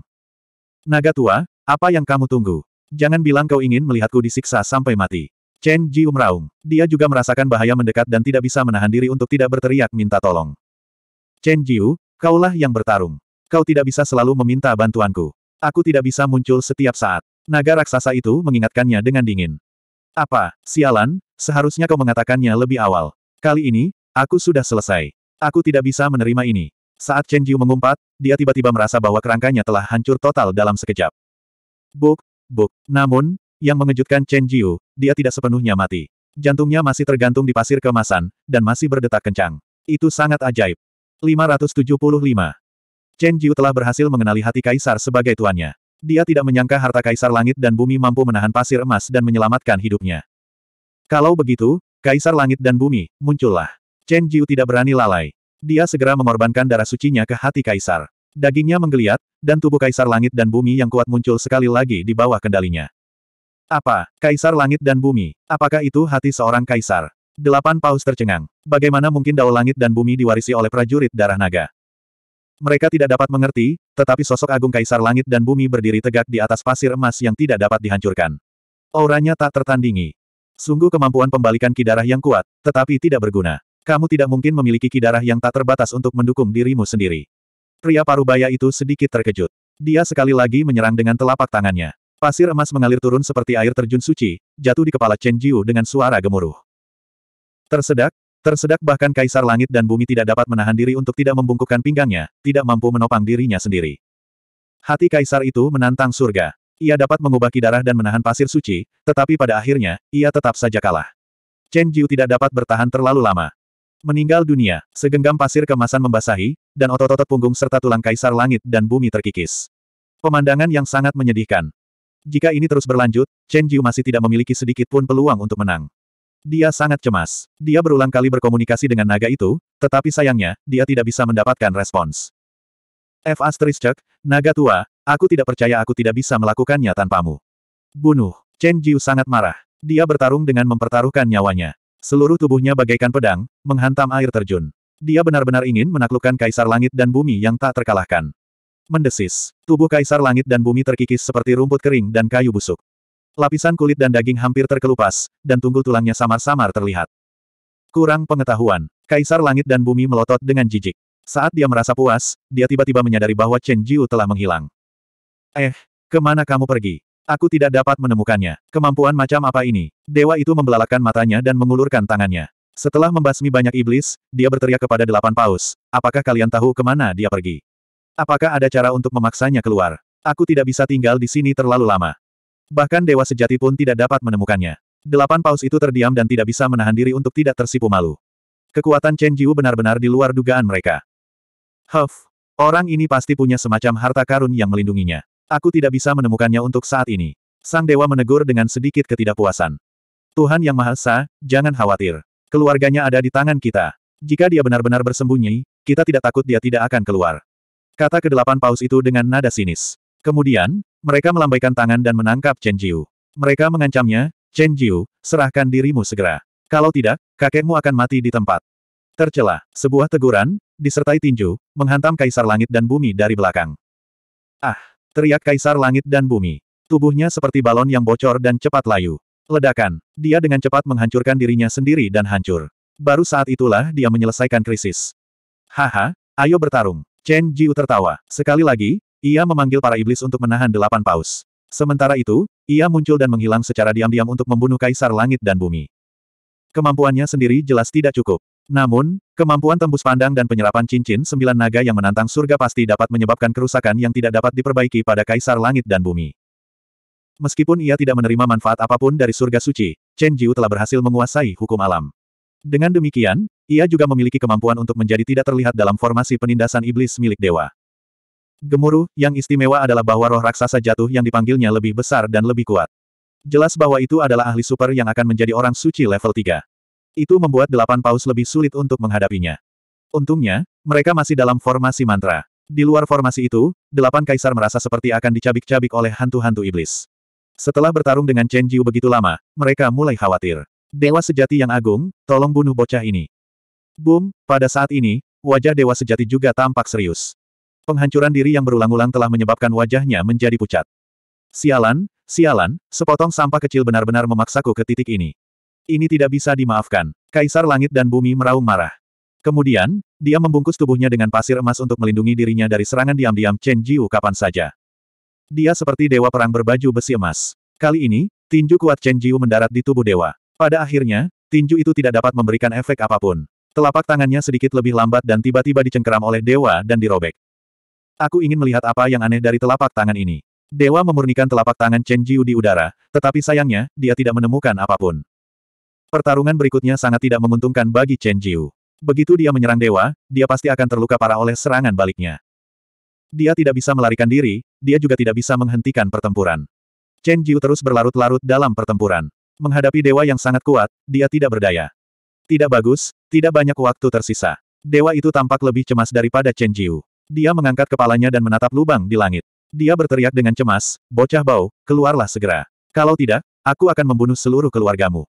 Naga tua, apa yang kamu tunggu? Jangan bilang kau ingin melihatku disiksa sampai mati. Chen Ji meraung. Dia juga merasakan bahaya mendekat dan tidak bisa menahan diri untuk tidak berteriak minta tolong. Chen Jiu, kaulah yang bertarung. Kau tidak bisa selalu meminta bantuanku. Aku tidak bisa muncul setiap saat. Naga raksasa itu mengingatkannya dengan dingin. Apa, sialan, seharusnya kau mengatakannya lebih awal. Kali ini, aku sudah selesai. Aku tidak bisa menerima ini. Saat Chen Jiu mengumpat, dia tiba-tiba merasa bahwa kerangkanya telah hancur total dalam sekejap. Buk, buk. Namun, yang mengejutkan Chen Jiu, dia tidak sepenuhnya mati. Jantungnya masih tergantung di pasir kemasan, dan masih berdetak kencang. Itu sangat ajaib. 575. Chen Jiu telah berhasil mengenali hati kaisar sebagai tuannya. Dia tidak menyangka harta kaisar langit dan bumi mampu menahan pasir emas dan menyelamatkan hidupnya. Kalau begitu, kaisar langit dan bumi, muncullah. Chen Jiu tidak berani lalai. Dia segera mengorbankan darah sucinya ke hati kaisar. Dagingnya menggeliat, dan tubuh kaisar langit dan bumi yang kuat muncul sekali lagi di bawah kendalinya. Apa, kaisar langit dan bumi, apakah itu hati seorang kaisar? Delapan paus tercengang. Bagaimana mungkin dao langit dan bumi diwarisi oleh prajurit darah naga? Mereka tidak dapat mengerti, tetapi sosok agung kaisar langit dan bumi berdiri tegak di atas pasir emas yang tidak dapat dihancurkan. Auranya tak tertandingi. Sungguh kemampuan pembalikan kidarah yang kuat, tetapi tidak berguna. Kamu tidak mungkin memiliki kidarah yang tak terbatas untuk mendukung dirimu sendiri. Pria parubaya itu sedikit terkejut. Dia sekali lagi menyerang dengan telapak tangannya. Pasir emas mengalir turun seperti air terjun suci, jatuh di kepala Chen Jiu dengan suara gemuruh. Tersedak, tersedak bahkan kaisar langit dan bumi tidak dapat menahan diri untuk tidak membungkukkan pinggangnya, tidak mampu menopang dirinya sendiri. Hati kaisar itu menantang surga. Ia dapat mengubah kidarah dan menahan pasir suci, tetapi pada akhirnya, ia tetap saja kalah. Chen Jiu tidak dapat bertahan terlalu lama. Meninggal dunia, segenggam pasir kemasan membasahi, dan otot-otot punggung serta tulang kaisar langit dan bumi terkikis. Pemandangan yang sangat menyedihkan. Jika ini terus berlanjut, Chen Jiu masih tidak memiliki sedikit pun peluang untuk menang. Dia sangat cemas. Dia berulang kali berkomunikasi dengan naga itu, tetapi sayangnya, dia tidak bisa mendapatkan respons. F. Asterisk, naga tua, aku tidak percaya aku tidak bisa melakukannya tanpamu. Bunuh. Chen Jiu sangat marah. Dia bertarung dengan mempertaruhkan nyawanya. Seluruh tubuhnya bagaikan pedang, menghantam air terjun. Dia benar-benar ingin menaklukkan kaisar langit dan bumi yang tak terkalahkan. Mendesis. Tubuh kaisar langit dan bumi terkikis seperti rumput kering dan kayu busuk. Lapisan kulit dan daging hampir terkelupas, dan tunggul tulangnya samar-samar terlihat. Kurang pengetahuan, kaisar langit dan bumi melotot dengan jijik. Saat dia merasa puas, dia tiba-tiba menyadari bahwa Chen Jiu telah menghilang. Eh, kemana kamu pergi? Aku tidak dapat menemukannya. Kemampuan macam apa ini? Dewa itu membelalakan matanya dan mengulurkan tangannya. Setelah membasmi banyak iblis, dia berteriak kepada delapan paus, apakah kalian tahu kemana dia pergi? Apakah ada cara untuk memaksanya keluar? Aku tidak bisa tinggal di sini terlalu lama. Bahkan dewa sejati pun tidak dapat menemukannya. Delapan paus itu terdiam dan tidak bisa menahan diri untuk tidak tersipu malu. Kekuatan Chen Jiu benar-benar di luar dugaan mereka. Huff, orang ini pasti punya semacam harta karun yang melindunginya. Aku tidak bisa menemukannya untuk saat ini. Sang dewa menegur dengan sedikit ketidakpuasan. Tuhan Yang Maha Esa, jangan khawatir. Keluarganya ada di tangan kita. Jika dia benar-benar bersembunyi, kita tidak takut dia tidak akan keluar. Kata kedelapan paus itu dengan nada sinis. Kemudian, mereka melambaikan tangan dan menangkap Chen Jiu. Mereka mengancamnya, Chen Jiu, serahkan dirimu segera. Kalau tidak, kakekmu akan mati di tempat. Tercelah, sebuah teguran, disertai tinju, menghantam kaisar langit dan bumi dari belakang. Ah, teriak kaisar langit dan bumi. Tubuhnya seperti balon yang bocor dan cepat layu. Ledakan, dia dengan cepat menghancurkan dirinya sendiri dan hancur. Baru saat itulah dia menyelesaikan krisis. Haha, ayo bertarung. Chen Jiu tertawa. Sekali lagi, ia memanggil para iblis untuk menahan delapan paus. Sementara itu, ia muncul dan menghilang secara diam-diam untuk membunuh kaisar langit dan bumi. Kemampuannya sendiri jelas tidak cukup. Namun, kemampuan tembus pandang dan penyerapan cincin sembilan naga yang menantang surga pasti dapat menyebabkan kerusakan yang tidak dapat diperbaiki pada kaisar langit dan bumi. Meskipun ia tidak menerima manfaat apapun dari surga suci, Chen Jiu telah berhasil menguasai hukum alam. Dengan demikian, ia juga memiliki kemampuan untuk menjadi tidak terlihat dalam formasi penindasan iblis milik dewa. Gemuruh, yang istimewa adalah bahwa roh raksasa jatuh yang dipanggilnya lebih besar dan lebih kuat. Jelas bahwa itu adalah ahli super yang akan menjadi orang suci level 3. Itu membuat delapan paus lebih sulit untuk menghadapinya. Untungnya, mereka masih dalam formasi mantra. Di luar formasi itu, delapan kaisar merasa seperti akan dicabik-cabik oleh hantu-hantu iblis. Setelah bertarung dengan Chen Jiu begitu lama, mereka mulai khawatir. Dewa sejati yang agung, tolong bunuh bocah ini. Boom, pada saat ini, wajah dewa sejati juga tampak serius. Penghancuran diri yang berulang-ulang telah menyebabkan wajahnya menjadi pucat. Sialan, sialan, sepotong sampah kecil benar-benar memaksaku ke titik ini. Ini tidak bisa dimaafkan. Kaisar langit dan bumi meraung marah. Kemudian, dia membungkus tubuhnya dengan pasir emas untuk melindungi dirinya dari serangan diam-diam Chen Jiu kapan saja. Dia seperti dewa perang berbaju besi emas. Kali ini, tinju kuat Chen Jiu mendarat di tubuh dewa. Pada akhirnya, tinju itu tidak dapat memberikan efek apapun. Telapak tangannya sedikit lebih lambat dan tiba-tiba dicengkeram oleh dewa dan dirobek. Aku ingin melihat apa yang aneh dari telapak tangan ini. Dewa memurnikan telapak tangan Chen Jiu di udara, tetapi sayangnya, dia tidak menemukan apapun. Pertarungan berikutnya sangat tidak menguntungkan bagi Chen Jiu. Begitu dia menyerang dewa, dia pasti akan terluka parah oleh serangan baliknya. Dia tidak bisa melarikan diri, dia juga tidak bisa menghentikan pertempuran. Chen Jiu terus berlarut-larut dalam pertempuran. Menghadapi dewa yang sangat kuat, dia tidak berdaya. Tidak bagus, tidak banyak waktu tersisa. Dewa itu tampak lebih cemas daripada Chen Jiu. Dia mengangkat kepalanya dan menatap lubang di langit. Dia berteriak dengan cemas, bocah bau, keluarlah segera. Kalau tidak, aku akan membunuh seluruh keluargamu.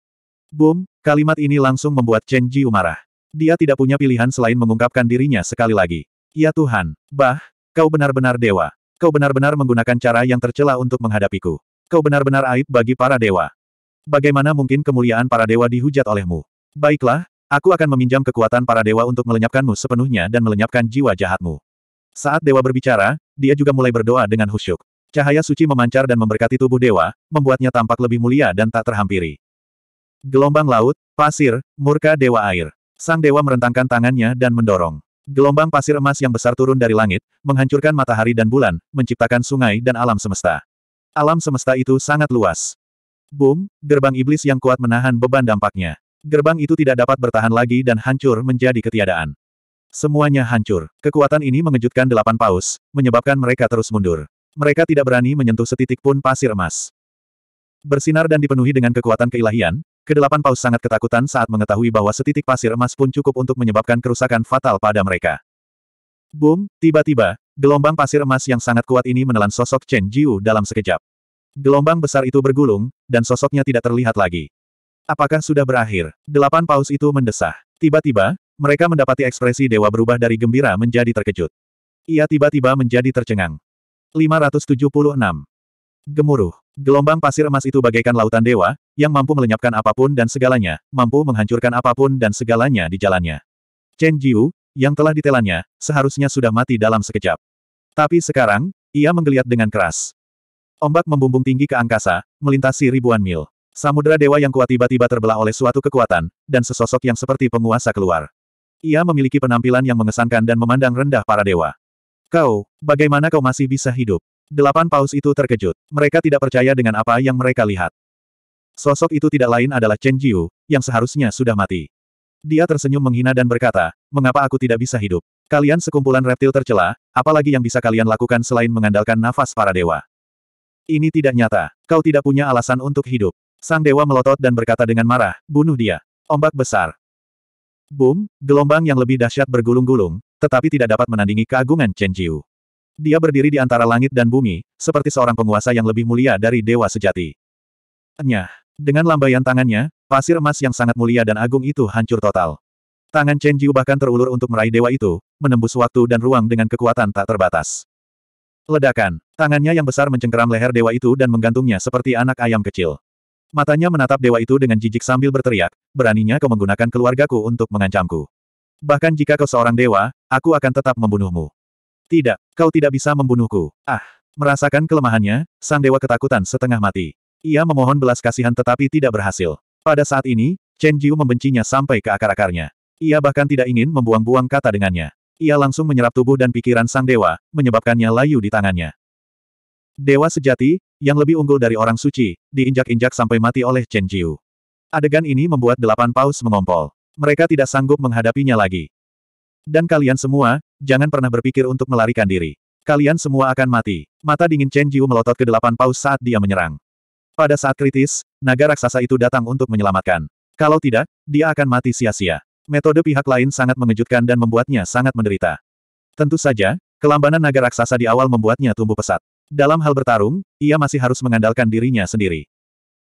Boom, kalimat ini langsung membuat Chen Jiu marah. Dia tidak punya pilihan selain mengungkapkan dirinya sekali lagi. Ya Tuhan, bah, kau benar-benar dewa. Kau benar-benar menggunakan cara yang tercela untuk menghadapiku. Kau benar-benar aib bagi para dewa. Bagaimana mungkin kemuliaan para dewa dihujat olehmu? Baiklah, aku akan meminjam kekuatan para dewa untuk melenyapkanmu sepenuhnya dan melenyapkan jiwa jahatmu. Saat dewa berbicara, dia juga mulai berdoa dengan khusyuk. Cahaya suci memancar dan memberkati tubuh dewa, membuatnya tampak lebih mulia dan tak terhampiri. Gelombang laut, pasir, murka dewa air. Sang dewa merentangkan tangannya dan mendorong. Gelombang pasir emas yang besar turun dari langit, menghancurkan matahari dan bulan, menciptakan sungai dan alam semesta. Alam semesta itu sangat luas. Boom, gerbang iblis yang kuat menahan beban dampaknya. Gerbang itu tidak dapat bertahan lagi dan hancur menjadi ketiadaan. Semuanya hancur. Kekuatan ini mengejutkan delapan paus, menyebabkan mereka terus mundur. Mereka tidak berani menyentuh setitik pun pasir emas. Bersinar dan dipenuhi dengan kekuatan keilahian, kedelapan paus sangat ketakutan saat mengetahui bahwa setitik pasir emas pun cukup untuk menyebabkan kerusakan fatal pada mereka. Boom, tiba-tiba, gelombang pasir emas yang sangat kuat ini menelan sosok Chen Jiu dalam sekejap. Gelombang besar itu bergulung, dan sosoknya tidak terlihat lagi. Apakah sudah berakhir? Delapan paus itu mendesah. Tiba-tiba, mereka mendapati ekspresi dewa berubah dari gembira menjadi terkejut. Ia tiba-tiba menjadi tercengang. 576. Gemuruh. Gelombang pasir emas itu bagaikan lautan dewa, yang mampu melenyapkan apapun dan segalanya, mampu menghancurkan apapun dan segalanya di jalannya. Chen Jiu, yang telah ditelannya, seharusnya sudah mati dalam sekejap. Tapi sekarang, ia menggeliat dengan keras. Ombak membumbung tinggi ke angkasa, melintasi ribuan mil. Samudera dewa yang kuat tiba-tiba terbelah oleh suatu kekuatan, dan sesosok yang seperti penguasa keluar. Ia memiliki penampilan yang mengesankan dan memandang rendah para dewa. Kau, bagaimana kau masih bisa hidup? Delapan paus itu terkejut. Mereka tidak percaya dengan apa yang mereka lihat. Sosok itu tidak lain adalah Chen Jiu, yang seharusnya sudah mati. Dia tersenyum menghina dan berkata, mengapa aku tidak bisa hidup? Kalian sekumpulan reptil tercela, apalagi yang bisa kalian lakukan selain mengandalkan nafas para dewa? Ini tidak nyata. Kau tidak punya alasan untuk hidup. Sang dewa melotot dan berkata dengan marah, bunuh dia. Ombak besar. Boom, gelombang yang lebih dahsyat bergulung-gulung, tetapi tidak dapat menandingi keagungan Chen Jiu. Dia berdiri di antara langit dan bumi, seperti seorang penguasa yang lebih mulia dari dewa sejati. Nyah. Dengan lambaian tangannya, pasir emas yang sangat mulia dan agung itu hancur total. Tangan Chen Jiu bahkan terulur untuk meraih dewa itu, menembus waktu dan ruang dengan kekuatan tak terbatas. Ledakan. Tangannya yang besar mencengkeram leher dewa itu dan menggantungnya seperti anak ayam kecil. Matanya menatap dewa itu dengan jijik sambil berteriak, beraninya kau menggunakan keluargaku untuk mengancamku. Bahkan jika kau seorang dewa, aku akan tetap membunuhmu. Tidak, kau tidak bisa membunuhku. Ah, merasakan kelemahannya, sang dewa ketakutan setengah mati. Ia memohon belas kasihan tetapi tidak berhasil. Pada saat ini, Chen Jiu membencinya sampai ke akar-akarnya. Ia bahkan tidak ingin membuang-buang kata dengannya. Ia langsung menyerap tubuh dan pikiran sang dewa, menyebabkannya layu di tangannya. Dewa sejati, yang lebih unggul dari orang suci, diinjak-injak sampai mati oleh Chen Jiu. Adegan ini membuat delapan paus mengompol. Mereka tidak sanggup menghadapinya lagi. Dan kalian semua, jangan pernah berpikir untuk melarikan diri. Kalian semua akan mati. Mata dingin Chen Jiu melotot ke delapan paus saat dia menyerang. Pada saat kritis, naga raksasa itu datang untuk menyelamatkan. Kalau tidak, dia akan mati sia-sia. Metode pihak lain sangat mengejutkan dan membuatnya sangat menderita. Tentu saja, kelambanan naga raksasa di awal membuatnya tumbuh pesat. Dalam hal bertarung, ia masih harus mengandalkan dirinya sendiri.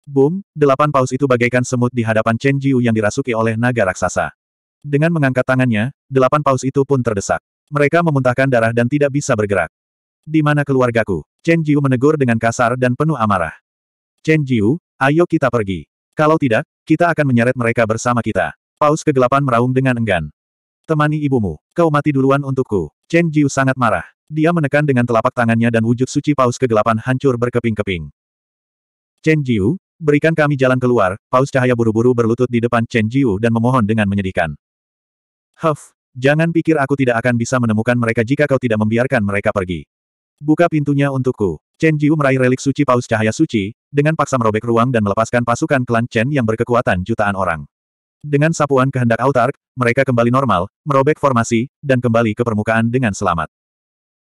Boom, delapan paus itu bagaikan semut di hadapan Chen Jiu yang dirasuki oleh naga raksasa. Dengan mengangkat tangannya, delapan paus itu pun terdesak. Mereka memuntahkan darah dan tidak bisa bergerak. Di mana keluargaku? Chen Jiu menegur dengan kasar dan penuh amarah. Chen Jiu, ayo kita pergi. Kalau tidak, kita akan menyeret mereka bersama kita. Paus kegelapan meraung dengan enggan. Temani ibumu, kau mati duluan untukku. Chen Jiu sangat marah. Dia menekan dengan telapak tangannya dan wujud suci paus kegelapan hancur berkeping-keping. Chen Jiu, berikan kami jalan keluar, paus cahaya buru-buru berlutut di depan Chen Jiu dan memohon dengan menyedihkan. Huff, jangan pikir aku tidak akan bisa menemukan mereka jika kau tidak membiarkan mereka pergi. Buka pintunya untukku. Chen Jiu meraih relik suci paus cahaya suci, dengan paksa merobek ruang dan melepaskan pasukan klan Chen yang berkekuatan jutaan orang. Dengan sapuan kehendak autark, mereka kembali normal, merobek formasi, dan kembali ke permukaan dengan selamat.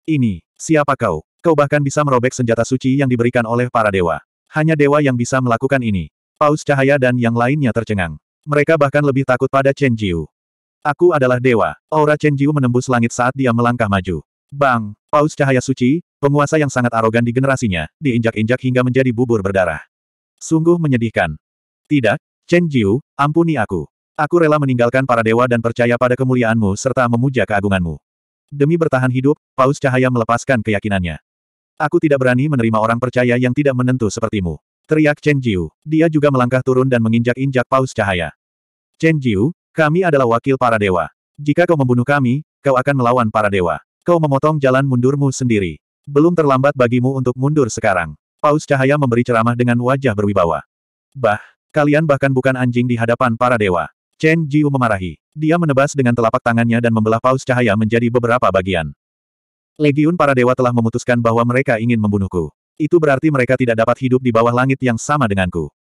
Ini, siapa kau? Kau bahkan bisa merobek senjata suci yang diberikan oleh para dewa. Hanya dewa yang bisa melakukan ini. Paus cahaya dan yang lainnya tercengang. Mereka bahkan lebih takut pada Chen Jiu. Aku adalah dewa. Aura Chen Jiu menembus langit saat dia melangkah maju. Bang! Paus cahaya suci, penguasa yang sangat arogan di generasinya, diinjak-injak hingga menjadi bubur berdarah. Sungguh menyedihkan. Tidak, Chen Jiu, ampuni aku. Aku rela meninggalkan para dewa dan percaya pada kemuliaanmu serta memuja keagunganmu. Demi bertahan hidup, paus cahaya melepaskan keyakinannya. Aku tidak berani menerima orang percaya yang tidak menentu sepertimu. Teriak Chen Jiu. Dia juga melangkah turun dan menginjak-injak paus cahaya. Chen Jiu, kami adalah wakil para dewa. Jika kau membunuh kami, kau akan melawan para dewa. Kau memotong jalan mundurmu sendiri. Belum terlambat bagimu untuk mundur sekarang. Paus cahaya memberi ceramah dengan wajah berwibawa. Bah, Kalian bahkan bukan anjing di hadapan para dewa. Chen Jiu memarahi. Dia menebas dengan telapak tangannya dan membelah paus cahaya menjadi beberapa bagian. Legiun para dewa telah memutuskan bahwa mereka ingin membunuhku. Itu berarti mereka tidak dapat hidup di bawah langit yang sama denganku.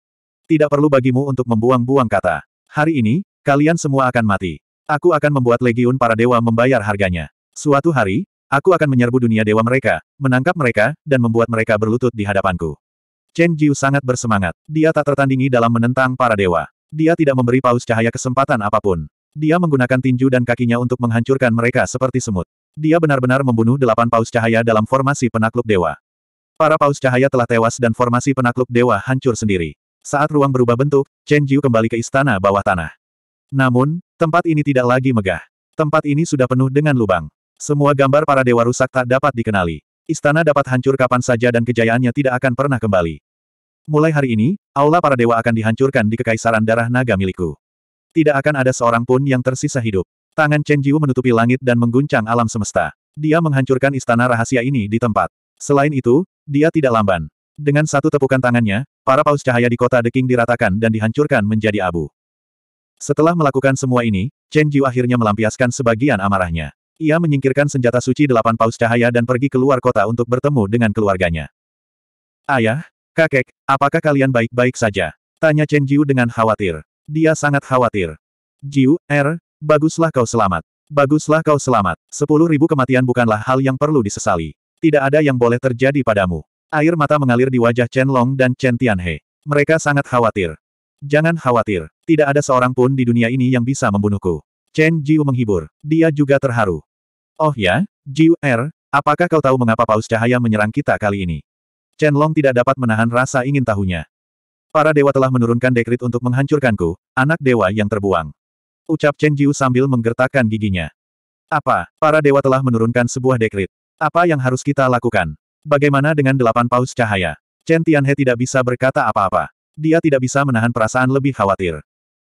Tidak perlu bagimu untuk membuang-buang kata. Hari ini, kalian semua akan mati. Aku akan membuat legiun para dewa membayar harganya. Suatu hari, aku akan menyerbu dunia dewa mereka, menangkap mereka, dan membuat mereka berlutut di hadapanku. Chen Jiu sangat bersemangat. Dia tak tertandingi dalam menentang para dewa. Dia tidak memberi paus cahaya kesempatan apapun. Dia menggunakan tinju dan kakinya untuk menghancurkan mereka seperti semut. Dia benar-benar membunuh delapan paus cahaya dalam formasi penakluk dewa. Para paus cahaya telah tewas dan formasi penakluk dewa hancur sendiri. Saat ruang berubah bentuk, Chen Jiu kembali ke istana bawah tanah. Namun, tempat ini tidak lagi megah. Tempat ini sudah penuh dengan lubang. Semua gambar para dewa rusak tak dapat dikenali. Istana dapat hancur kapan saja dan kejayaannya tidak akan pernah kembali. Mulai hari ini, Aula para dewa akan dihancurkan di Kekaisaran Darah Naga milikku. Tidak akan ada seorang pun yang tersisa hidup. Tangan Chen Jiu menutupi langit dan mengguncang alam semesta. Dia menghancurkan istana rahasia ini di tempat. Selain itu, dia tidak lamban. Dengan satu tepukan tangannya, para paus cahaya di kota Deking diratakan dan dihancurkan menjadi abu. Setelah melakukan semua ini, Chen Jiu akhirnya melampiaskan sebagian amarahnya. Ia menyingkirkan senjata suci delapan paus cahaya dan pergi keluar kota untuk bertemu dengan keluarganya. Ayah, kakek, apakah kalian baik-baik saja? Tanya Chen Jiu dengan khawatir. Dia sangat khawatir. Jiu, Er, baguslah kau selamat. Baguslah kau selamat. Sepuluh ribu kematian bukanlah hal yang perlu disesali. Tidak ada yang boleh terjadi padamu. Air mata mengalir di wajah Chen Long dan Chen Tianhe. Mereka sangat khawatir. Jangan khawatir, tidak ada seorang pun di dunia ini yang bisa membunuhku. Chen Jiu menghibur. Dia juga terharu. Oh ya, Jiu Er, apakah kau tahu mengapa paus cahaya menyerang kita kali ini? Chen Long tidak dapat menahan rasa ingin tahunya. Para dewa telah menurunkan dekrit untuk menghancurkanku, anak dewa yang terbuang. Ucap Chen Jiu sambil menggertakkan giginya. Apa, para dewa telah menurunkan sebuah dekrit. Apa yang harus kita lakukan? Bagaimana dengan delapan paus cahaya? Chen Tianhe tidak bisa berkata apa-apa. Dia tidak bisa menahan perasaan lebih khawatir.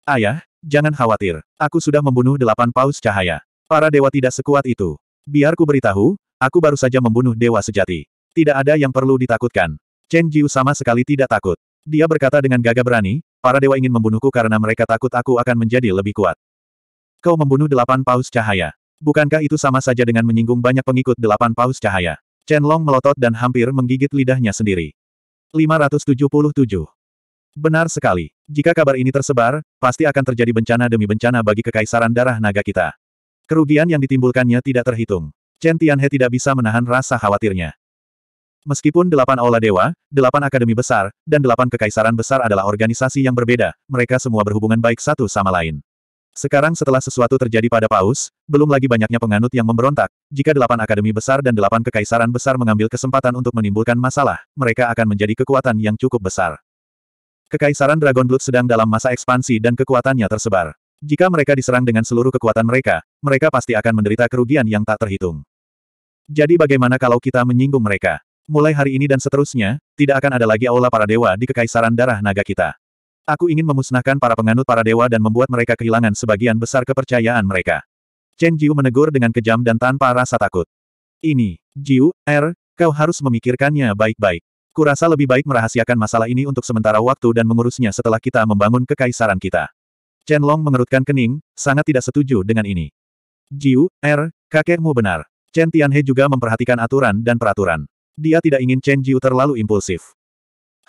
Ayah, jangan khawatir. Aku sudah membunuh delapan paus cahaya. Para dewa tidak sekuat itu. Biar ku beritahu, aku baru saja membunuh dewa sejati. Tidak ada yang perlu ditakutkan. Chen Jiu sama sekali tidak takut. Dia berkata dengan gagah berani, para dewa ingin membunuhku karena mereka takut aku akan menjadi lebih kuat. Kau membunuh delapan paus cahaya. Bukankah itu sama saja dengan menyinggung banyak pengikut delapan paus cahaya? Chen Long melotot dan hampir menggigit lidahnya sendiri. 577. Benar sekali. Jika kabar ini tersebar, pasti akan terjadi bencana demi bencana bagi kekaisaran darah naga kita. Kerugian yang ditimbulkannya tidak terhitung. Chen Tianhe tidak bisa menahan rasa khawatirnya. Meskipun delapan aula dewa, delapan akademi besar, dan delapan kekaisaran besar adalah organisasi yang berbeda, mereka semua berhubungan baik satu sama lain. Sekarang setelah sesuatu terjadi pada Paus, belum lagi banyaknya penganut yang memberontak, jika delapan akademi besar dan delapan kekaisaran besar mengambil kesempatan untuk menimbulkan masalah, mereka akan menjadi kekuatan yang cukup besar. Kekaisaran Dragon Blood sedang dalam masa ekspansi dan kekuatannya tersebar. Jika mereka diserang dengan seluruh kekuatan mereka, mereka pasti akan menderita kerugian yang tak terhitung. Jadi bagaimana kalau kita menyinggung mereka? Mulai hari ini dan seterusnya, tidak akan ada lagi aula para dewa di kekaisaran darah naga kita. Aku ingin memusnahkan para penganut para dewa dan membuat mereka kehilangan sebagian besar kepercayaan mereka. Chen Jiu menegur dengan kejam dan tanpa rasa takut. Ini, Jiu, Er, kau harus memikirkannya baik-baik. Kurasa lebih baik merahasiakan masalah ini untuk sementara waktu dan mengurusnya setelah kita membangun kekaisaran kita. Chen Long mengerutkan kening, sangat tidak setuju dengan ini. Jiu, Er, kakekmu benar. Chen Tianhe juga memperhatikan aturan dan peraturan. Dia tidak ingin Chen Jiu terlalu impulsif.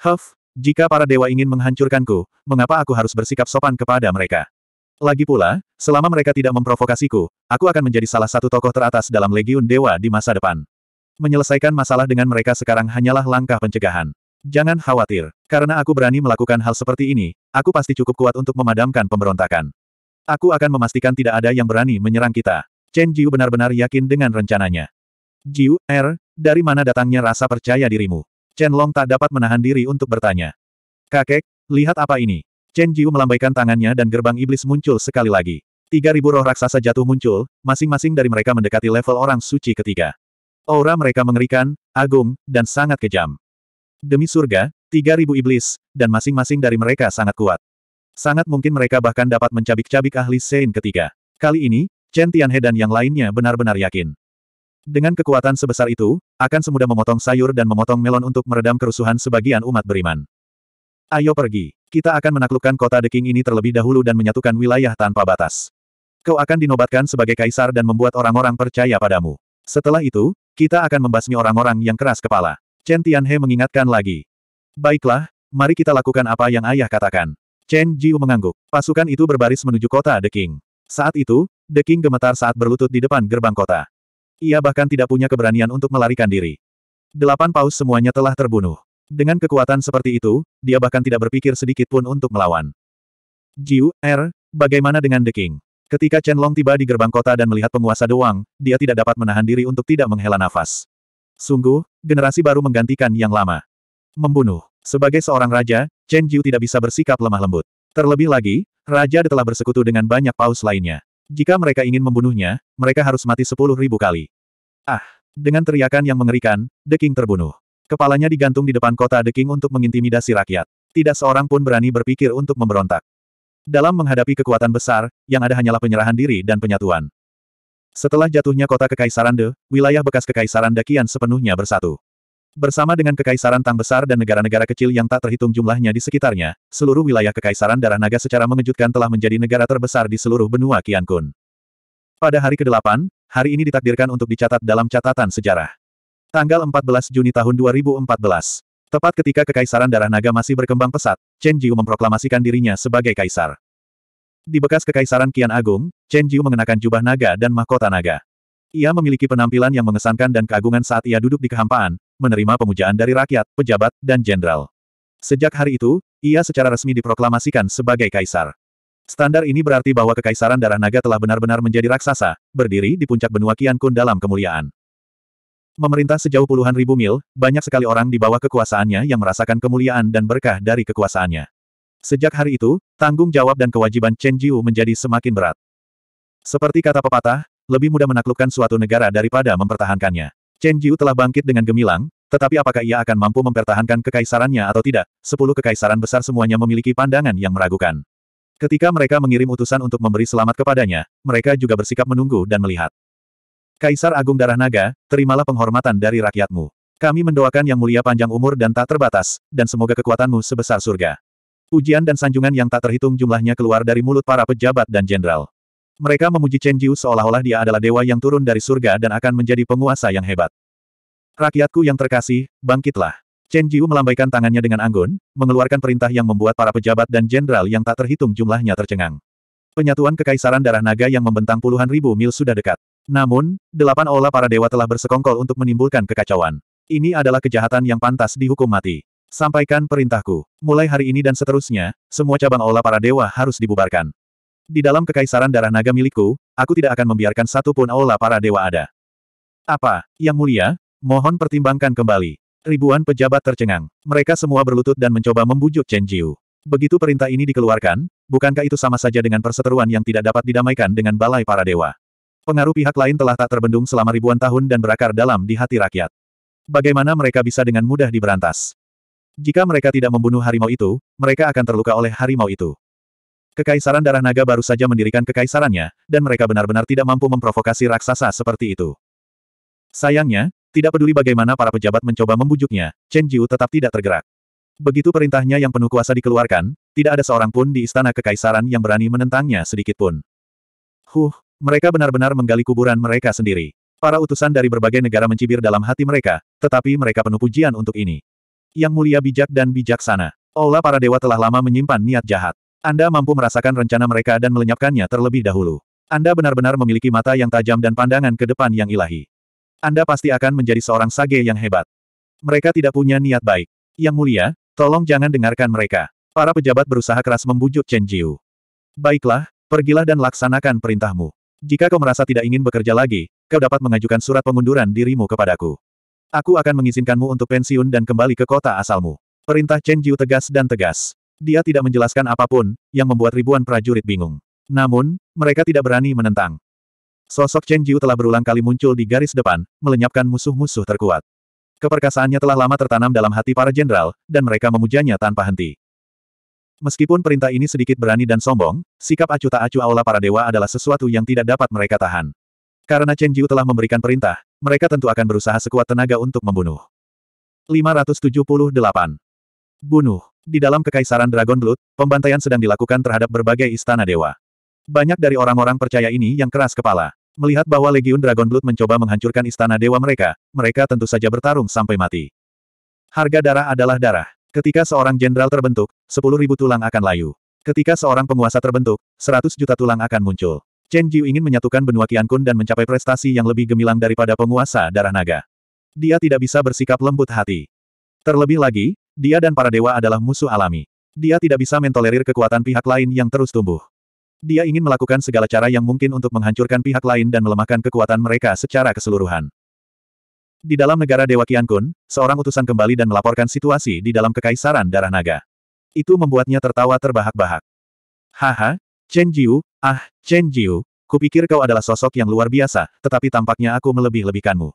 Huff, jika para dewa ingin menghancurkanku, mengapa aku harus bersikap sopan kepada mereka? Lagi pula, selama mereka tidak memprovokasiku, aku akan menjadi salah satu tokoh teratas dalam Legiun Dewa di masa depan. Menyelesaikan masalah dengan mereka sekarang hanyalah langkah pencegahan. Jangan khawatir, karena aku berani melakukan hal seperti ini, aku pasti cukup kuat untuk memadamkan pemberontakan. Aku akan memastikan tidak ada yang berani menyerang kita. Chen Jiu benar-benar yakin dengan rencananya. Jiu, Er, dari mana datangnya rasa percaya dirimu? Chen Long tak dapat menahan diri untuk bertanya. Kakek, lihat apa ini. Chen Jiu melambaikan tangannya dan gerbang iblis muncul sekali lagi. Tiga ribu roh raksasa jatuh muncul, masing-masing dari mereka mendekati level orang suci ketiga. Aura mereka mengerikan, agung, dan sangat kejam. Demi surga, 3.000 iblis, dan masing-masing dari mereka sangat kuat. Sangat mungkin mereka bahkan dapat mencabik-cabik ahli Sein ketiga. Kali ini, Chen Tianhe dan yang lainnya benar-benar yakin. Dengan kekuatan sebesar itu, akan semudah memotong sayur dan memotong melon untuk meredam kerusuhan sebagian umat beriman. Ayo pergi. Kita akan menaklukkan kota The King ini terlebih dahulu dan menyatukan wilayah tanpa batas. Kau akan dinobatkan sebagai kaisar dan membuat orang-orang percaya padamu. Setelah itu, kita akan membasmi orang-orang yang keras kepala. Chen Tianhe mengingatkan lagi. Baiklah, mari kita lakukan apa yang ayah katakan. Chen Jiu mengangguk. Pasukan itu berbaris menuju kota The King. Saat itu, The King gemetar saat berlutut di depan gerbang kota. Ia bahkan tidak punya keberanian untuk melarikan diri. Delapan paus semuanya telah terbunuh. Dengan kekuatan seperti itu, dia bahkan tidak berpikir sedikit pun untuk melawan. Jiu, Er, bagaimana dengan The King? Ketika Chen Long tiba di gerbang kota dan melihat penguasa Doang, dia tidak dapat menahan diri untuk tidak menghela nafas. Sungguh, Generasi baru menggantikan yang lama. Membunuh. Sebagai seorang raja, Chen Jiu tidak bisa bersikap lemah lembut. Terlebih lagi, raja telah bersekutu dengan banyak paus lainnya. Jika mereka ingin membunuhnya, mereka harus mati sepuluh ribu kali. Ah! Dengan teriakan yang mengerikan, The King terbunuh. Kepalanya digantung di depan kota The King untuk mengintimidasi rakyat. Tidak seorang pun berani berpikir untuk memberontak. Dalam menghadapi kekuatan besar, yang ada hanyalah penyerahan diri dan penyatuan. Setelah jatuhnya kota Kekaisaran De, wilayah bekas Kekaisaran Dakian sepenuhnya bersatu. Bersama dengan Kekaisaran Tang Besar dan negara-negara kecil yang tak terhitung jumlahnya di sekitarnya, seluruh wilayah Kekaisaran Darah Naga secara mengejutkan telah menjadi negara terbesar di seluruh benua Kian Kun. Pada hari ke-8, hari ini ditakdirkan untuk dicatat dalam catatan sejarah. Tanggal 14 Juni tahun 2014. Tepat ketika Kekaisaran Darah Naga masih berkembang pesat, Chen Jiu memproklamasikan dirinya sebagai kaisar. Di bekas kekaisaran Kian Agung, Chen Jiu mengenakan jubah naga dan mahkota naga. Ia memiliki penampilan yang mengesankan dan keagungan saat ia duduk di kehampaan, menerima pemujaan dari rakyat, pejabat, dan jenderal. Sejak hari itu, ia secara resmi diproklamasikan sebagai kaisar. Standar ini berarti bahwa kekaisaran darah naga telah benar-benar menjadi raksasa, berdiri di puncak benua Kian Kun dalam kemuliaan. Memerintah sejauh puluhan ribu mil, banyak sekali orang di bawah kekuasaannya yang merasakan kemuliaan dan berkah dari kekuasaannya. Sejak hari itu, tanggung jawab dan kewajiban Chen Jiu menjadi semakin berat. Seperti kata pepatah, lebih mudah menaklukkan suatu negara daripada mempertahankannya. Chen Jiu telah bangkit dengan gemilang, tetapi apakah ia akan mampu mempertahankan kekaisarannya atau tidak? Sepuluh kekaisaran besar semuanya memiliki pandangan yang meragukan. Ketika mereka mengirim utusan untuk memberi selamat kepadanya, mereka juga bersikap menunggu dan melihat. Kaisar Agung Darah Naga, terimalah penghormatan dari rakyatmu. Kami mendoakan Yang Mulia panjang umur dan tak terbatas, dan semoga kekuatanmu sebesar surga. Ujian dan sanjungan yang tak terhitung jumlahnya keluar dari mulut para pejabat dan jenderal. Mereka memuji Chen Jiu seolah-olah dia adalah dewa yang turun dari surga dan akan menjadi penguasa yang hebat. Rakyatku yang terkasih, bangkitlah. Chen Jiu melambaikan tangannya dengan anggun, mengeluarkan perintah yang membuat para pejabat dan jenderal yang tak terhitung jumlahnya tercengang. Penyatuan kekaisaran darah naga yang membentang puluhan ribu mil sudah dekat. Namun, delapan olah para dewa telah bersekongkol untuk menimbulkan kekacauan. Ini adalah kejahatan yang pantas dihukum mati. Sampaikan perintahku. Mulai hari ini dan seterusnya, semua cabang aula para dewa harus dibubarkan. Di dalam kekaisaran darah naga milikku, aku tidak akan membiarkan satu pun aula para dewa ada. Apa, Yang Mulia? Mohon pertimbangkan kembali. Ribuan pejabat tercengang. Mereka semua berlutut dan mencoba membujuk Chen Jiu. Begitu perintah ini dikeluarkan, bukankah itu sama saja dengan perseteruan yang tidak dapat didamaikan dengan balai para dewa? Pengaruh pihak lain telah tak terbendung selama ribuan tahun dan berakar dalam di hati rakyat. Bagaimana mereka bisa dengan mudah diberantas? Jika mereka tidak membunuh harimau itu, mereka akan terluka oleh harimau itu. Kekaisaran Darah Naga baru saja mendirikan kekaisarannya, dan mereka benar-benar tidak mampu memprovokasi raksasa seperti itu. Sayangnya, tidak peduli bagaimana para pejabat mencoba membujuknya, Chen Jiu tetap tidak tergerak. Begitu perintahnya yang penuh kuasa dikeluarkan, tidak ada seorang pun di istana kekaisaran yang berani menentangnya sedikit pun. Huh, mereka benar-benar menggali kuburan mereka sendiri. Para utusan dari berbagai negara mencibir dalam hati mereka, tetapi mereka penuh pujian untuk ini. Yang mulia bijak dan bijaksana. Aula para dewa telah lama menyimpan niat jahat. Anda mampu merasakan rencana mereka dan melenyapkannya terlebih dahulu. Anda benar-benar memiliki mata yang tajam dan pandangan ke depan yang ilahi. Anda pasti akan menjadi seorang sage yang hebat. Mereka tidak punya niat baik. Yang mulia, tolong jangan dengarkan mereka. Para pejabat berusaha keras membujuk Chen Jiu. Baiklah, pergilah dan laksanakan perintahmu. Jika kau merasa tidak ingin bekerja lagi, kau dapat mengajukan surat pengunduran dirimu kepadaku. Aku akan mengizinkanmu untuk pensiun dan kembali ke kota asalmu. Perintah Chen Jiu tegas dan tegas. Dia tidak menjelaskan apapun, yang membuat ribuan prajurit bingung. Namun, mereka tidak berani menentang. Sosok Chen Jiu telah berulang kali muncul di garis depan, melenyapkan musuh-musuh terkuat. Keperkasaannya telah lama tertanam dalam hati para jenderal, dan mereka memujanya tanpa henti. Meskipun perintah ini sedikit berani dan sombong, sikap acuh tak acuh aula para dewa adalah sesuatu yang tidak dapat mereka tahan. Karena Chen Jiu telah memberikan perintah, mereka tentu akan berusaha sekuat tenaga untuk membunuh. 578. Bunuh. Di dalam Kekaisaran Dragon Blood, pembantaian sedang dilakukan terhadap berbagai istana dewa. Banyak dari orang-orang percaya ini yang keras kepala. Melihat bahwa Legiun Dragon Blood mencoba menghancurkan istana dewa mereka, mereka tentu saja bertarung sampai mati. Harga darah adalah darah. Ketika seorang jenderal terbentuk, 10.000 tulang akan layu. Ketika seorang penguasa terbentuk, 100 juta tulang akan muncul. Chen Jiu ingin menyatukan benua Kun dan mencapai prestasi yang lebih gemilang daripada penguasa darah naga. Dia tidak bisa bersikap lembut hati. Terlebih lagi, dia dan para dewa adalah musuh alami. Dia tidak bisa mentolerir kekuatan pihak lain yang terus tumbuh. Dia ingin melakukan segala cara yang mungkin untuk menghancurkan pihak lain dan melemahkan kekuatan mereka secara keseluruhan. Di dalam negara Dewa Kun, seorang utusan kembali dan melaporkan situasi di dalam Kekaisaran Darah Naga. Itu membuatnya tertawa terbahak-bahak. Haha, Chen Jiu, Ah, Chen Jiu, kupikir kau adalah sosok yang luar biasa, tetapi tampaknya aku melebih-lebihkanmu.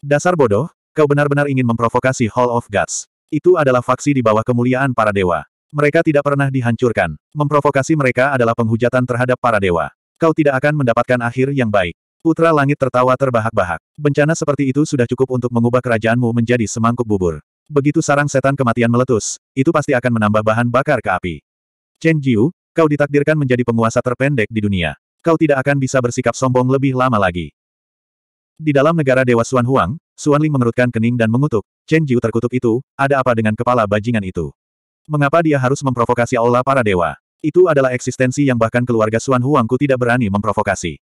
Dasar bodoh, kau benar-benar ingin memprovokasi Hall of Gods. Itu adalah faksi di bawah kemuliaan para dewa. Mereka tidak pernah dihancurkan. Memprovokasi mereka adalah penghujatan terhadap para dewa. Kau tidak akan mendapatkan akhir yang baik. Putra Langit tertawa terbahak-bahak. Bencana seperti itu sudah cukup untuk mengubah kerajaanmu menjadi semangkuk bubur. Begitu sarang setan kematian meletus, itu pasti akan menambah bahan bakar ke api. Chen Jiu, Kau ditakdirkan menjadi penguasa terpendek di dunia. Kau tidak akan bisa bersikap sombong lebih lama lagi. Di dalam negara Dewa Suan Huang, Suan Ling mengerutkan kening dan mengutuk, Chen Jiu terkutuk itu, ada apa dengan kepala bajingan itu? Mengapa dia harus memprovokasi allah para dewa? Itu adalah eksistensi yang bahkan keluarga Suan Huangku tidak berani memprovokasi.